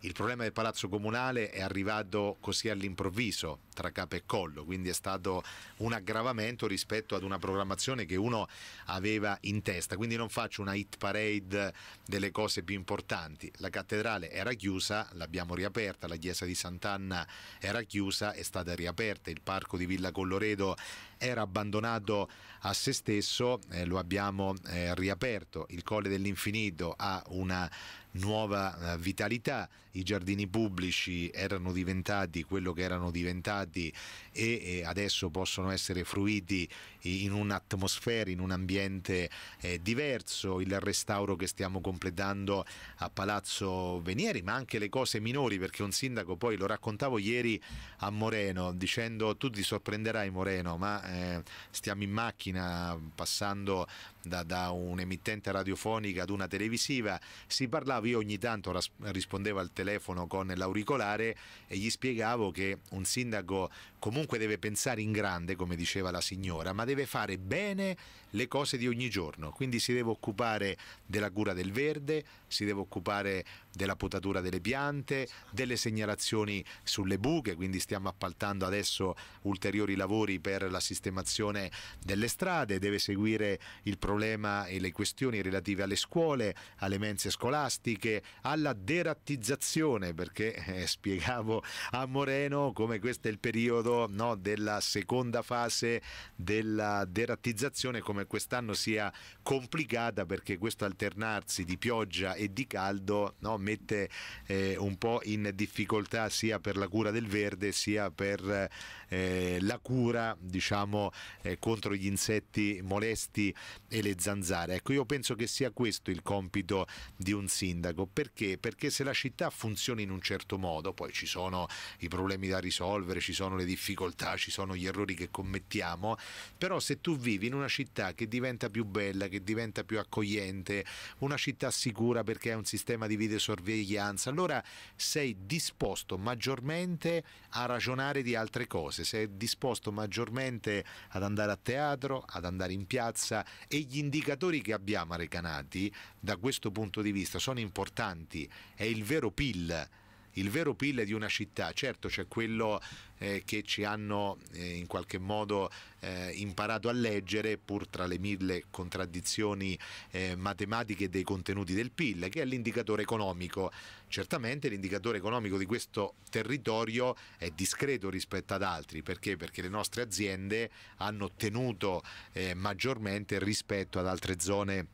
il problema del palazzo comunale è arrivato così all'improvviso, tra capo e collo, quindi è stato un aggravamento rispetto ad una programmazione che uno aveva in testa, quindi non faccio una hit parade delle cose più importanti, la cattedrale era chiusa, l'abbiamo riaperta, la chiesa di Sant'Anna era chiusa, è stata riaperta, il parco di Villa Colloredo era abbandonato a se stesso, eh, lo abbiamo eh, riaperto, il Colle dell'Infinito ha una nuova eh, vitalità, i giardini pubblici erano diventati quello che erano diventati e, adesso possono essere fruiti in un'atmosfera, in un ambiente eh, diverso, il restauro che stiamo completando a Palazzo Venieri, ma anche le cose minori, perché un sindaco poi lo raccontavo ieri a Moreno dicendo tu ti sorprenderai Moreno, ma eh, stiamo in macchina passando da, da un'emittente radiofonica ad una televisiva, si parlava, io ogni tanto rispondevo al telefono con l'auricolare e gli spiegavo che un sindaco comunque deve pensare in grande, come diceva la signora, ma deve fare bene le cose di ogni giorno, quindi si deve occupare della cura del verde, si deve occupare della potatura delle piante, delle segnalazioni sulle buche, quindi stiamo appaltando adesso ulteriori lavori per la sistemazione delle strade, deve seguire il problema e le questioni relative alle scuole, alle mense scolastiche, alla derattizzazione, perché eh, spiegavo a Moreno come questo è il periodo frutto no, della seconda fase della derattizzazione come quest'anno sia complicata perché questo alternarsi di pioggia e di caldo no, mette eh, un po' in difficoltà sia per la cura del verde sia per eh, la cura diciamo, eh, contro gli insetti molesti e le zanzare. Ecco, io penso che sia questo il compito di un sindaco. Perché? Perché se la città funziona in un certo modo, poi ci sono i problemi da risolvere, ci sono le difficoltà difficoltà, ci sono gli errori che commettiamo, però se tu vivi in una città che diventa più bella, che diventa più accogliente, una città sicura perché ha un sistema di videosorveglianza, allora sei disposto maggiormente a ragionare di altre cose, sei disposto maggiormente ad andare a teatro, ad andare in piazza e gli indicatori che abbiamo a Recanati da questo punto di vista sono importanti, è il vero PIL il vero PIL di una città, certo c'è quello eh, che ci hanno eh, in qualche modo eh, imparato a leggere pur tra le mille contraddizioni eh, matematiche dei contenuti del PIL, che è l'indicatore economico. Certamente l'indicatore economico di questo territorio è discreto rispetto ad altri, perché? Perché le nostre aziende hanno ottenuto eh, maggiormente rispetto ad altre zone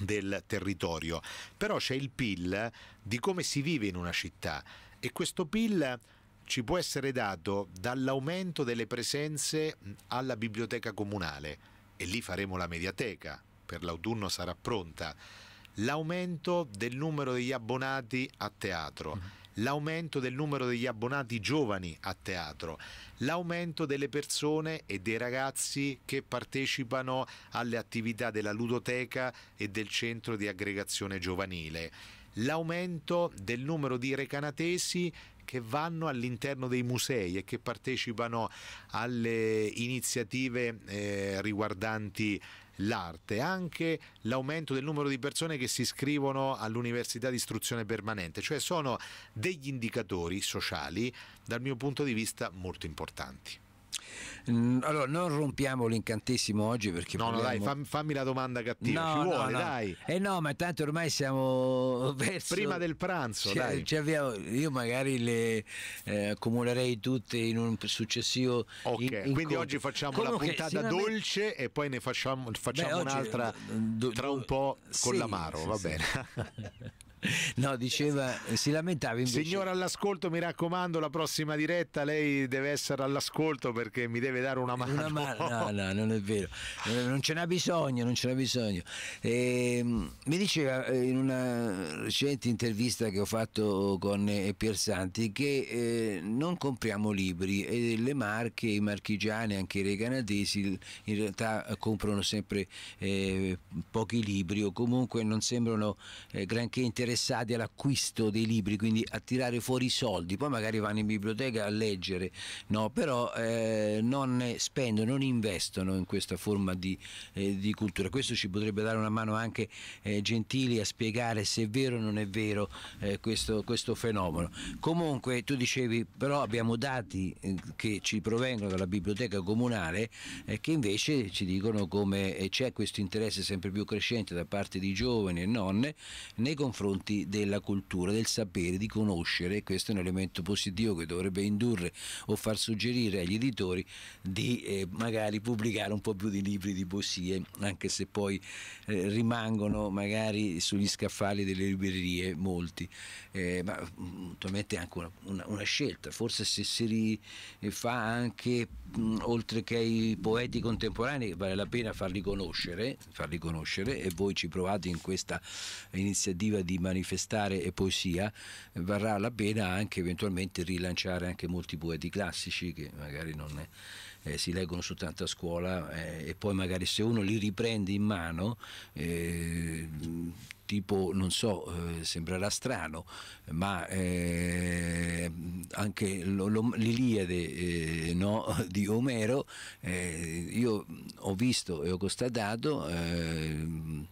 del territorio, però c'è il PIL di come si vive in una città e questo PIL ci può essere dato dall'aumento delle presenze alla biblioteca comunale e lì faremo la mediateca, per l'autunno sarà pronta, l'aumento del numero degli abbonati a teatro. Mm-hmm l'aumento del numero degli abbonati giovani a teatro, l'aumento delle persone e dei ragazzi che partecipano alle attività della ludoteca e del centro di aggregazione giovanile l'aumento del numero di recanatesi che vanno all'interno dei musei e che partecipano alle iniziative eh, riguardanti l'arte, anche l'aumento del numero di persone che si iscrivono all'università di istruzione permanente, cioè sono degli indicatori sociali dal mio punto di vista molto importanti. Allora, non rompiamo l'incantesimo oggi perché... No, parliamo... no, dai, fam, fammi la domanda cattiva, no, ci vuole, no, no. dai. Eh no, ma tanto ormai siamo verso... Prima del pranzo, ci, cioè, dai. Ci abbiamo... Io magari le eh, accumulerei tutte in un successivo... Ok, in, in quindi oggi facciamo Comunque, la puntata sicuramente... dolce e poi ne facciamo, facciamo Beh, oggi... un'altra eh, tra un po' con sì, l'amaro, sì, va bene. No, diceva, si lamentava invece. Signora all'ascolto, mi raccomando, la prossima diretta lei deve essere all'ascolto perché mi deve dare una mano. Una mano. No, no, non è vero, non ce n'ha bisogno, non ce n'ha bisogno. E, ehm, mi diceva eh, in una recente intervista che ho fatto con eh, Piersanti che eh, non compriamo libri e le marche, i marchigiani, anche i canadesi in realtà comprano sempre eh, pochi libri o comunque non sembrano eh, granché interessanti interessati all'acquisto dei libri, quindi a tirare fuori i soldi, poi magari vanno in biblioteca a leggere, no, però eh, non spendono, non investono in questa forma di, eh, di, cultura. Questo ci potrebbe dare una mano anche eh, Gentili a spiegare se è vero o non è vero eh, questo, questo, fenomeno. Comunque tu dicevi, però abbiamo dati eh, che ci provengono dalla biblioteca comunale eh, che invece ci dicono come c'è questo interesse sempre più crescente da parte di giovani e nonne nei confronti confronti della cultura, del sapere, di conoscere, questo è un elemento positivo che dovrebbe indurre o far suggerire agli editori di eh, magari pubblicare un po' più di libri di poesie, anche se poi eh, rimangono magari sugli scaffali delle librerie molti, eh, ma naturalmente mm, è anche una, una, una, scelta, forse se si rifà eh, anche mh, mm, oltre che ai poeti contemporanei vale la pena farli conoscere, farli conoscere e voi ci provate in questa iniziativa di Maria manifestare e poesia, varrà la pena anche eventualmente rilanciare anche molti poeti classici che magari non è, eh, si leggono soltanto a scuola eh, e poi magari se uno li riprende in mano eh, tipo, non so, eh, sembrerà strano, ma eh, anche l'Iliade eh, no, di Omero, eh, io ho visto e ho constatato eh,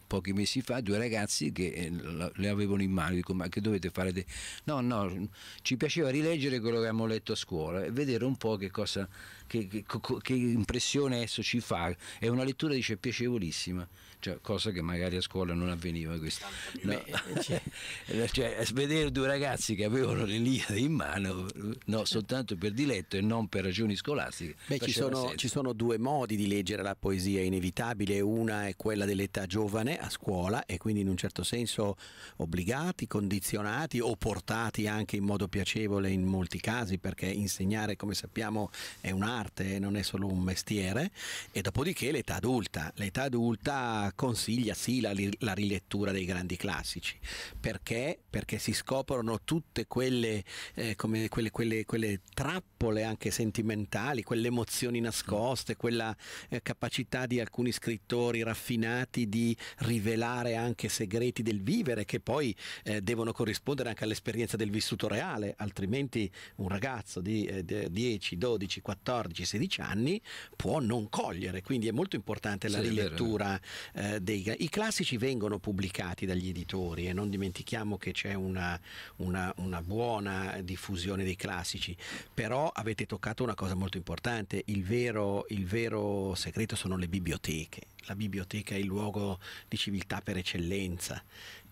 pochi mesi fa due ragazzi che eh, le avevano in mano, dico ma che dovete fare? De-? No, no, ci piaceva rileggere quello che abbiamo letto a scuola e vedere un po' che cosa, che, che, che impressione esso ci fa, è una lettura dice piacevolissima cioè, cosa che magari a scuola non avveniva. No. cioè, cioè vedere due ragazzi che avevano l'Iliade in mano, no, soltanto per diletto e non per ragioni scolastiche. Beh, ci, sono, ci, sono, due modi di leggere la poesia, inevitabile, una è quella dell'età giovane a scuola e quindi in un certo senso obbligati, condizionati o portati anche in modo piacevole in molti casi perché insegnare come sappiamo è un'arte, non è solo un mestiere e dopodiché l'età adulta, l'età adulta consiglia sì la, la rilettura dei grandi classici. Perché? Perché si scoprono tutte quelle, eh, come, quelle, quelle, quelle, trappole anche sentimentali, quelle emozioni nascoste, quella eh, capacità di alcuni scrittori raffinati di rivelare anche segreti del vivere che poi eh, devono corrispondere anche all'esperienza del vissuto reale, altrimenti un ragazzo di 10, 12, 14, 16 anni può non cogliere, quindi è molto importante la sì, rilettura eh, eh, dei, i classici vengono pubblicati dagli editori e non dimentichiamo che c'è una, una, una buona diffusione dei classici, però avete toccato una cosa molto importante, il vero, il vero segreto sono le biblioteche, la biblioteca è il luogo di civiltà per eccellenza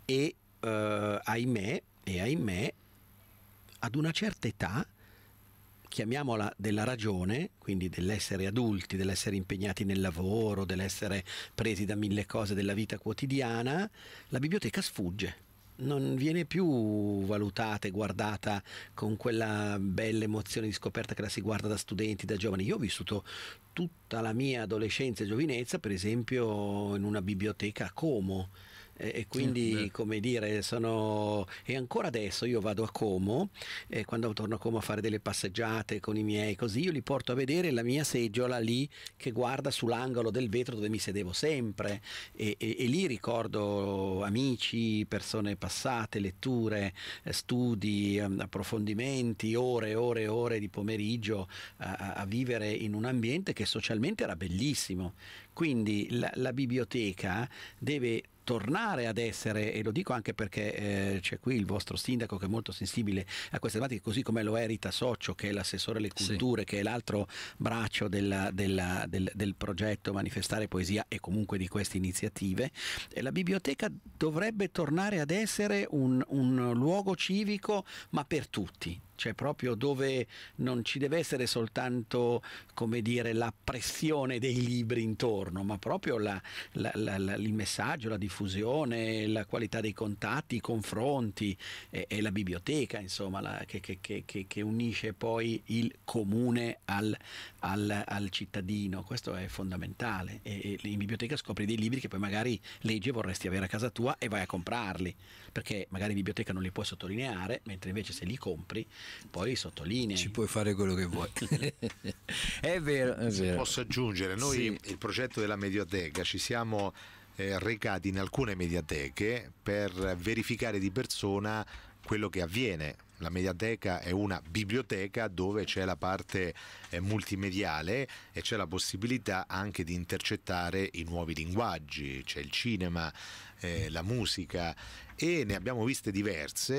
e eh, ahimè, e ahimè, ad una certa età chiamiamola della ragione, quindi dell'essere adulti, dell'essere impegnati nel lavoro, dell'essere presi da mille cose della vita quotidiana, la biblioteca sfugge non viene più valutata e guardata con quella bella emozione di scoperta che la si guarda da studenti, da giovani. Io ho vissuto tutta la mia adolescenza e giovinezza, per esempio, in una biblioteca a Como, e, quindi sì, come dire sono e ancora adesso io vado a Como e quando torno a Como a fare delle passeggiate con i miei così io li porto a vedere la mia seggiola lì che guarda sull'angolo del vetro dove mi sedevo sempre e, e, e lì ricordo amici, persone passate, letture, eh, studi, ehm, approfondimenti, ore e ore e ore di pomeriggio a, a, vivere in un ambiente che socialmente era bellissimo. Quindi la, la biblioteca deve tornare ad essere, e lo dico anche perché eh, c'è qui il vostro sindaco che è molto sensibile a queste tematiche, così come lo è Rita Soccio, che è l'assessore alle culture, sì. che è l'altro braccio della, della, del, del, progetto Manifestare Poesia e comunque di queste iniziative. La biblioteca dovrebbe tornare ad essere un, un luogo civico, ma per tutti, cioè proprio dove non ci deve essere soltanto come dire, la pressione dei libri intorno, ma proprio la, la, la, il messaggio, la diffusione, la qualità dei contatti, i confronti e, e la biblioteca insomma, che, che, che, che, unisce poi il comune al, al, al cittadino, questo è fondamentale e, e in biblioteca scopri dei libri che poi magari leggi e vorresti avere a casa tua e vai a comprarli, perché magari in biblioteca non li puoi sottolineare, mentre invece se li compri poi sottolinei. Ci puoi fare quello che vuoi. è vero, è vero. Posso aggiungere, noi sì. il progetto della Mediateca ci siamo eh, recati in alcune mediateche per verificare di persona quello che avviene. La mediateca è una biblioteca dove c'è la parte eh, multimediale e c'è la possibilità anche di intercettare i nuovi linguaggi, c'è il cinema, eh, la musica e ne abbiamo viste diverse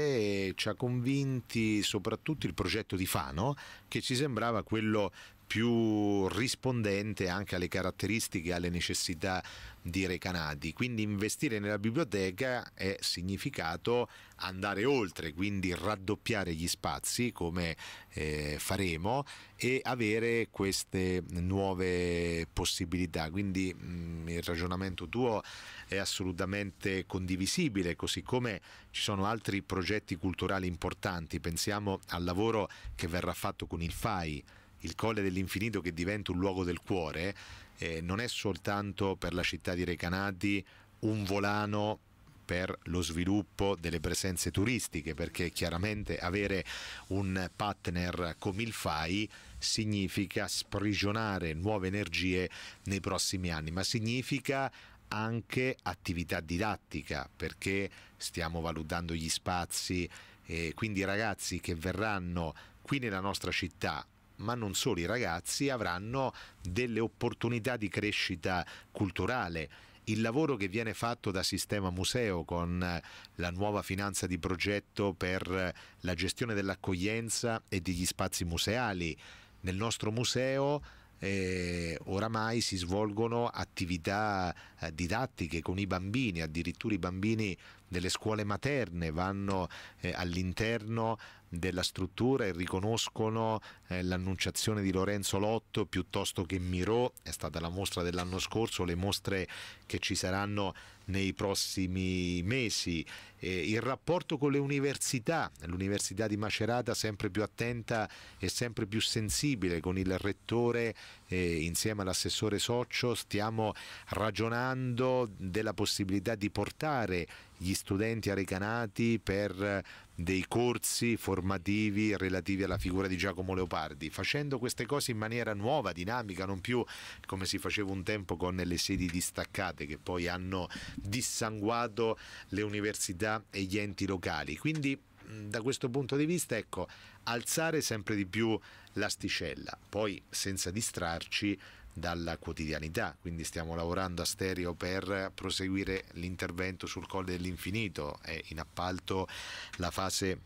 e ci ha convinti soprattutto il progetto di Fano che ci sembrava quello più rispondente anche alle caratteristiche e alle necessità di Recanati. Quindi investire nella biblioteca è significato andare oltre, quindi raddoppiare gli spazi come eh, faremo e avere queste nuove possibilità. Quindi mh, mm, il ragionamento tuo è assolutamente condivisibile, così come ci sono altri progetti culturali importanti. Pensiamo al lavoro che verrà fatto con il FAI il Colle dell'Infinito che diventa un luogo del cuore eh, non è soltanto per la città di Recanati un volano per lo sviluppo delle presenze turistiche, perché chiaramente avere un partner come il FAI significa sprigionare nuove energie nei prossimi anni, ma significa anche attività didattica perché stiamo valutando gli spazi e eh, quindi i ragazzi che verranno qui nella nostra città ma non solo i ragazzi, avranno delle opportunità di crescita culturale il lavoro che viene fatto da Sistema Museo con la nuova finanza di progetto per la gestione dell'accoglienza e degli spazi museali. Nel nostro museo eh, oramai si svolgono attività eh, didattiche con i bambini, addirittura i bambini delle scuole materne vanno eh, all'interno della struttura e riconoscono eh, l'annunciazione di Lorenzo Lotto piuttosto che Miro, è stata la mostra dell'anno scorso, le mostre che ci saranno nei prossimi mesi, eh, il rapporto con le università, l'Università di Macerata sempre più attenta e sempre più sensibile con il rettore eh, insieme all'assessore Soccio stiamo ragionando della possibilità di portare gli studenti a Recanati per dei corsi formativi relativi alla figura di Giacomo Leopardi, facendo queste cose in maniera nuova, dinamica, non più come si faceva un tempo con le sedi distaccate che poi hanno dissanguato le università e gli enti locali. Quindi da questo punto di vista, ecco, alzare sempre di più l'asticella, poi senza distrarci dalla quotidianità, quindi stiamo lavorando a stereo per proseguire l'intervento sul Colle dell'Infinito, è in appalto la fase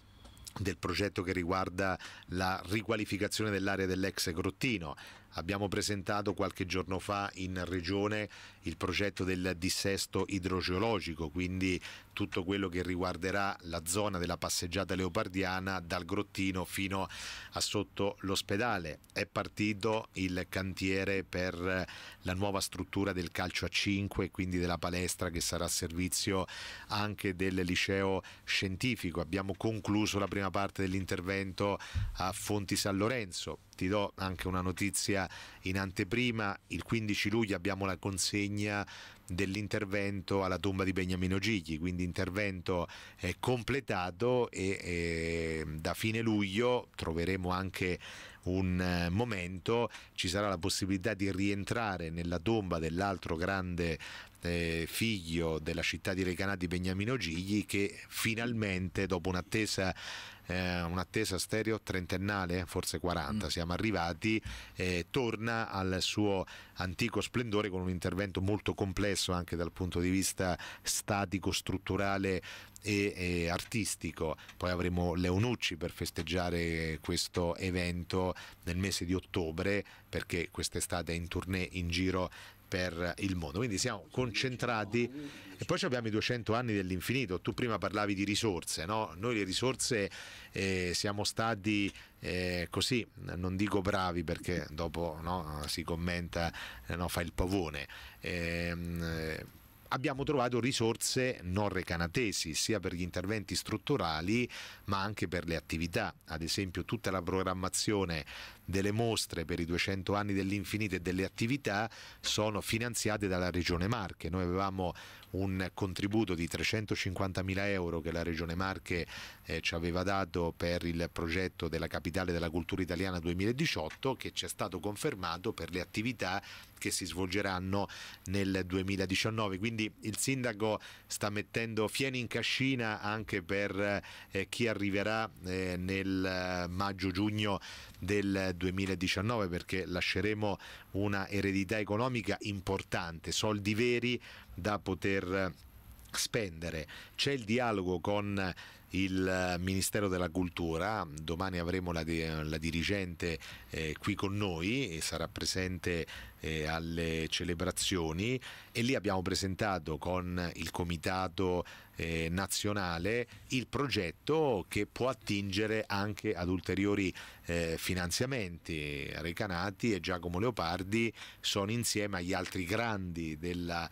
del progetto che riguarda la riqualificazione dell'area dell'ex Grottino. Abbiamo presentato qualche giorno fa in Regione il progetto del dissesto idrogeologico, quindi tutto quello che riguarderà la zona della passeggiata leopardiana dal grottino fino a sotto l'ospedale. È partito il cantiere per eh, la nuova struttura del calcio a 5, quindi della palestra che sarà a servizio anche del liceo scientifico. Abbiamo concluso la prima parte dell'intervento a Fonti San Lorenzo. Ti do anche una notizia in anteprima, il 15 luglio abbiamo la consegna dell'intervento alla tomba di Beniamino Gigli, quindi intervento eh, completato e eh, da fine luglio troveremo anche un eh, momento, ci sarà la possibilità di rientrare nella tomba dell'altro grande eh, figlio della città di Recanati Beniamino Gigli che finalmente dopo un'attesa eh, un'attesa stereo trentennale, forse 40, mm. siamo arrivati, eh, torna al suo antico splendore con un intervento molto complesso anche dal punto di vista statico, strutturale e, e artistico. Poi avremo Leonucci per festeggiare questo evento nel mese di ottobre perché quest'estate è in tournée in giro per il mondo. Quindi siamo concentrati e poi abbiamo i 200 anni dell'infinito. Tu prima parlavi di risorse, no? noi le risorse eh, siamo stati eh, così, non dico bravi perché dopo no, si commenta, eh, no, fa il pavone. Ehm, eh, abbiamo trovato risorse non recanatesi sia per gli interventi strutturali ma anche per le attività, ad esempio tutta la programmazione delle mostre per i 200 anni dell'infinito e delle attività sono finanziate dalla Regione Marche. Noi avevamo un contributo di 350.000 euro che la Regione Marche eh, ci aveva dato per il progetto della capitale della cultura italiana 2018 che ci è stato confermato per le attività che si svolgeranno nel 2019. Quindi il sindaco sta mettendo fieni in cascina anche per eh, chi arriverà eh, nel eh, maggio-giugno del 2019 perché lasceremo una eredità economica importante, soldi veri da poter spendere. C'è il dialogo con il eh, Ministero della Cultura, domani avremo la, eh, la dirigente eh, qui con noi, sarà presente eh, alle celebrazioni e lì abbiamo presentato con il Comitato eh, Nazionale il progetto che può attingere anche ad ulteriori eh, finanziamenti. Recanati e Giacomo Leopardi sono insieme agli altri grandi della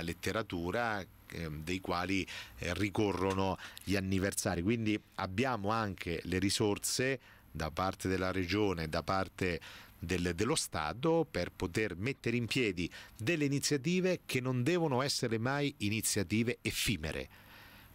letteratura Ehm, dei quali eh, ricorrono gli anniversari. Quindi abbiamo anche le risorse da parte della regione, da parte del, dello Stato per poter mettere in piedi delle iniziative che non devono essere mai iniziative effimere,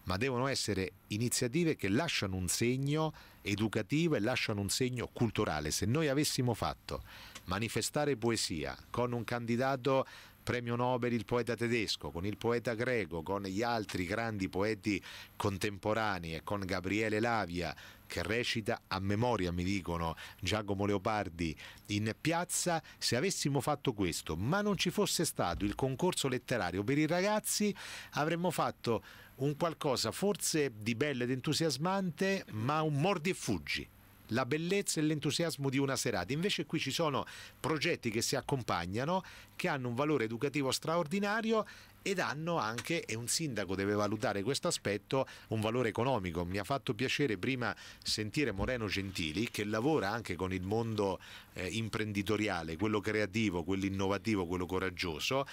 ma devono essere iniziative che lasciano un segno educativo e lasciano un segno culturale. Se noi avessimo fatto manifestare poesia con un candidato premio Nobel il poeta tedesco, con il poeta greco, con gli altri grandi poeti contemporanei e con Gabriele Lavia che recita a memoria, mi dicono Giacomo Leopardi, in piazza, se avessimo fatto questo, ma non ci fosse stato il concorso letterario per i ragazzi, avremmo fatto un qualcosa forse di bello ed entusiasmante, ma un mordi e fuggi la bellezza e l'entusiasmo di una serata. Invece qui ci sono progetti che si accompagnano, che hanno un valore educativo straordinario ed hanno anche, e un sindaco deve valutare questo aspetto, un valore economico. Mi ha fatto piacere prima sentire Moreno Gentili che lavora anche con il mondo eh, imprenditoriale, quello creativo, quello innovativo, quello coraggioso,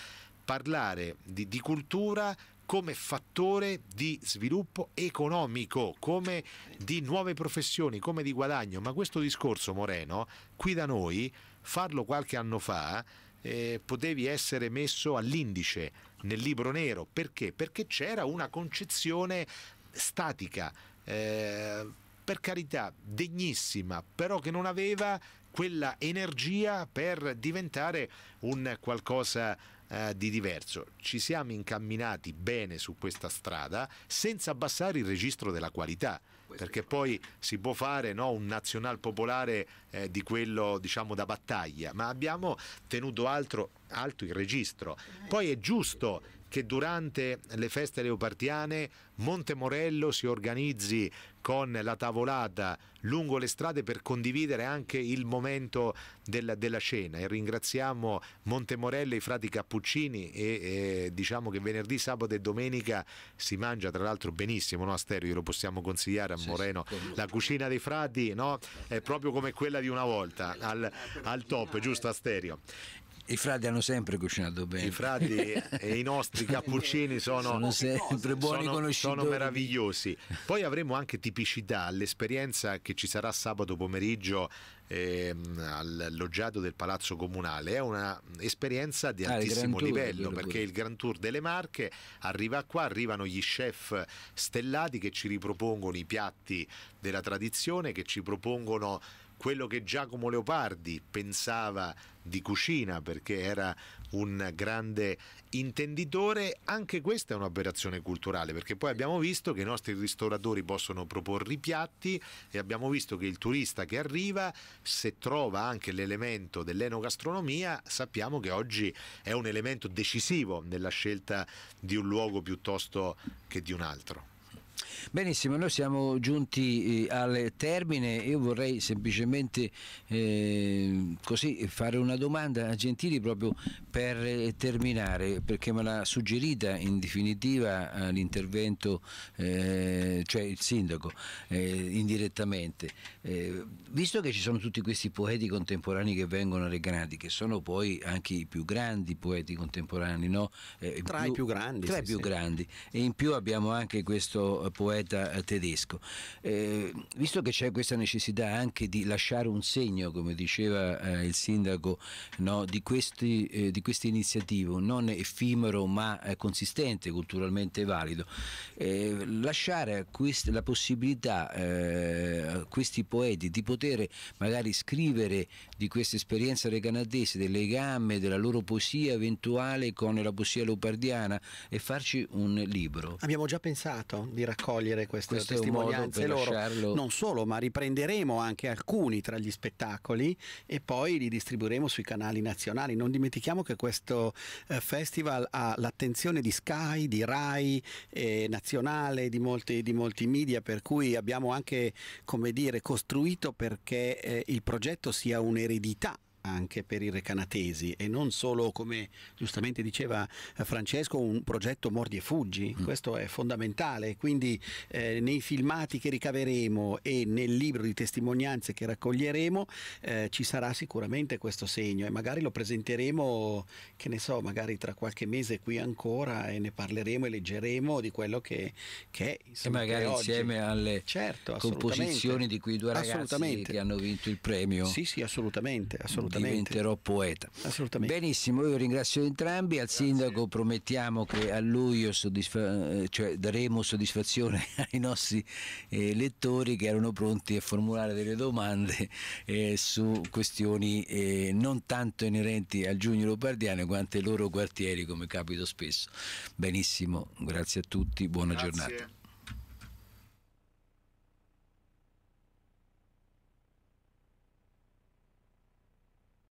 parlare di, di cultura come fattore di sviluppo economico, come di nuove professioni, come di guadagno, ma questo discorso Moreno, qui da noi, farlo qualche anno fa, eh, potevi essere messo all'indice nel libro nero, perché? Perché c'era una concezione statica. Eh, per carità, degnissima, però che non aveva quella energia per diventare un qualcosa eh, di diverso. Ci siamo incamminati bene su questa strada senza abbassare il registro della qualità, perché poi si può fare no, un nazional popolare eh, di quello diciamo da battaglia, ma abbiamo tenuto altro, alto il registro. Eh. Poi è giusto che durante le feste leopardiane Montemorello si organizzi con la tavolata lungo le strade per condividere anche il momento del, della cena e ringraziamo Montemorello e i frati Cappuccini e, e, diciamo che venerdì, sabato e domenica si mangia tra l'altro benissimo, no Asterio, lo possiamo consigliare a Moreno, la cucina dei frati no? è proprio come quella di una volta al, al top, giusto Asterio? I frati hanno sempre cucinato bene. I frati e i nostri cappuccini sono, sono sempre buoni sono, Sono meravigliosi. Poi avremo anche tipicità, l'esperienza che ci sarà sabato pomeriggio ehm, al loggiato del Palazzo Comunale. È un'esperienza di ah, altissimo livello perché pure. il Grand Tour delle Marche arriva qua, arrivano gli chef stellati che ci ripropongono i piatti della tradizione, che ci propongono quello che Giacomo Leopardi pensava di cucina perché era un grande intenditore, anche questa è un'operazione culturale perché poi abbiamo visto che i nostri ristoratori possono proporre i piatti e abbiamo visto che il turista che arriva se trova anche l'elemento dell'enogastronomia sappiamo che oggi è un elemento decisivo nella scelta di un luogo piuttosto che di un altro. Benissimo, noi siamo giunti eh, al termine, io vorrei semplicemente eh, così fare una domanda a Gentili proprio per eh, terminare, perché me l'ha suggerita in definitiva eh, l'intervento, eh, cioè il sindaco, eh, indirettamente. visto che ci sono tutti questi poeti contemporanei che vengono reganati, che sono poi anche i più grandi poeti contemporanei, no? tra più, i più grandi. Tra sì, i più sì. grandi e in più abbiamo anche questo poeta eh, tedesco. Eh, visto che c'è questa necessità anche di lasciare un segno, come diceva eh, il sindaco, no, di, questi, eh, di, queste iniziative, non effimero ma eh, consistente, culturalmente valido, eh, lasciare quest- la possibilità a questi poeti di poter magari scrivere di questa esperienza recanadese, del legame della loro poesia eventuale con la poesia leopardiana e farci un libro. Abbiamo già pensato di raccontare raccogliere queste Questo testimonianze loro. Lasciarlo. Non solo, ma riprenderemo anche alcuni tra gli spettacoli e poi li distribuiremo sui canali nazionali. Non dimentichiamo che questo eh, festival ha l'attenzione di Sky, di Rai, eh, nazionale, di molti, di molti, media, per cui abbiamo anche come dire, costruito perché eh, il progetto sia un'eredità anche per i recanatesi e non solo come giustamente diceva eh, Francesco un progetto mordi e fuggi, mm. questo è fondamentale, quindi eh, nei filmati che ricaveremo e nel libro di testimonianze che raccoglieremo eh, ci sarà sicuramente questo segno e magari lo presenteremo, che ne so, magari tra qualche mese qui ancora e ne parleremo e leggeremo di quello che, che è. Insomma, e magari è insieme alle certo, composizioni di quei due ragazzi che hanno vinto il premio. Sì, sì, assolutamente. assolutamente diventerò poeta. Assolutamente. Benissimo, io ringrazio entrambi, al Grazie. sindaco promettiamo che a luglio soddisfa- eh, cioè daremo soddisfazione ai nostri eh, lettori che erano pronti a formulare delle domande eh, su questioni eh, non tanto inerenti al Giugno Lopardiano quanto ai loro quartieri come capito spesso. Benissimo, grazie a tutti, buona grazie. giornata.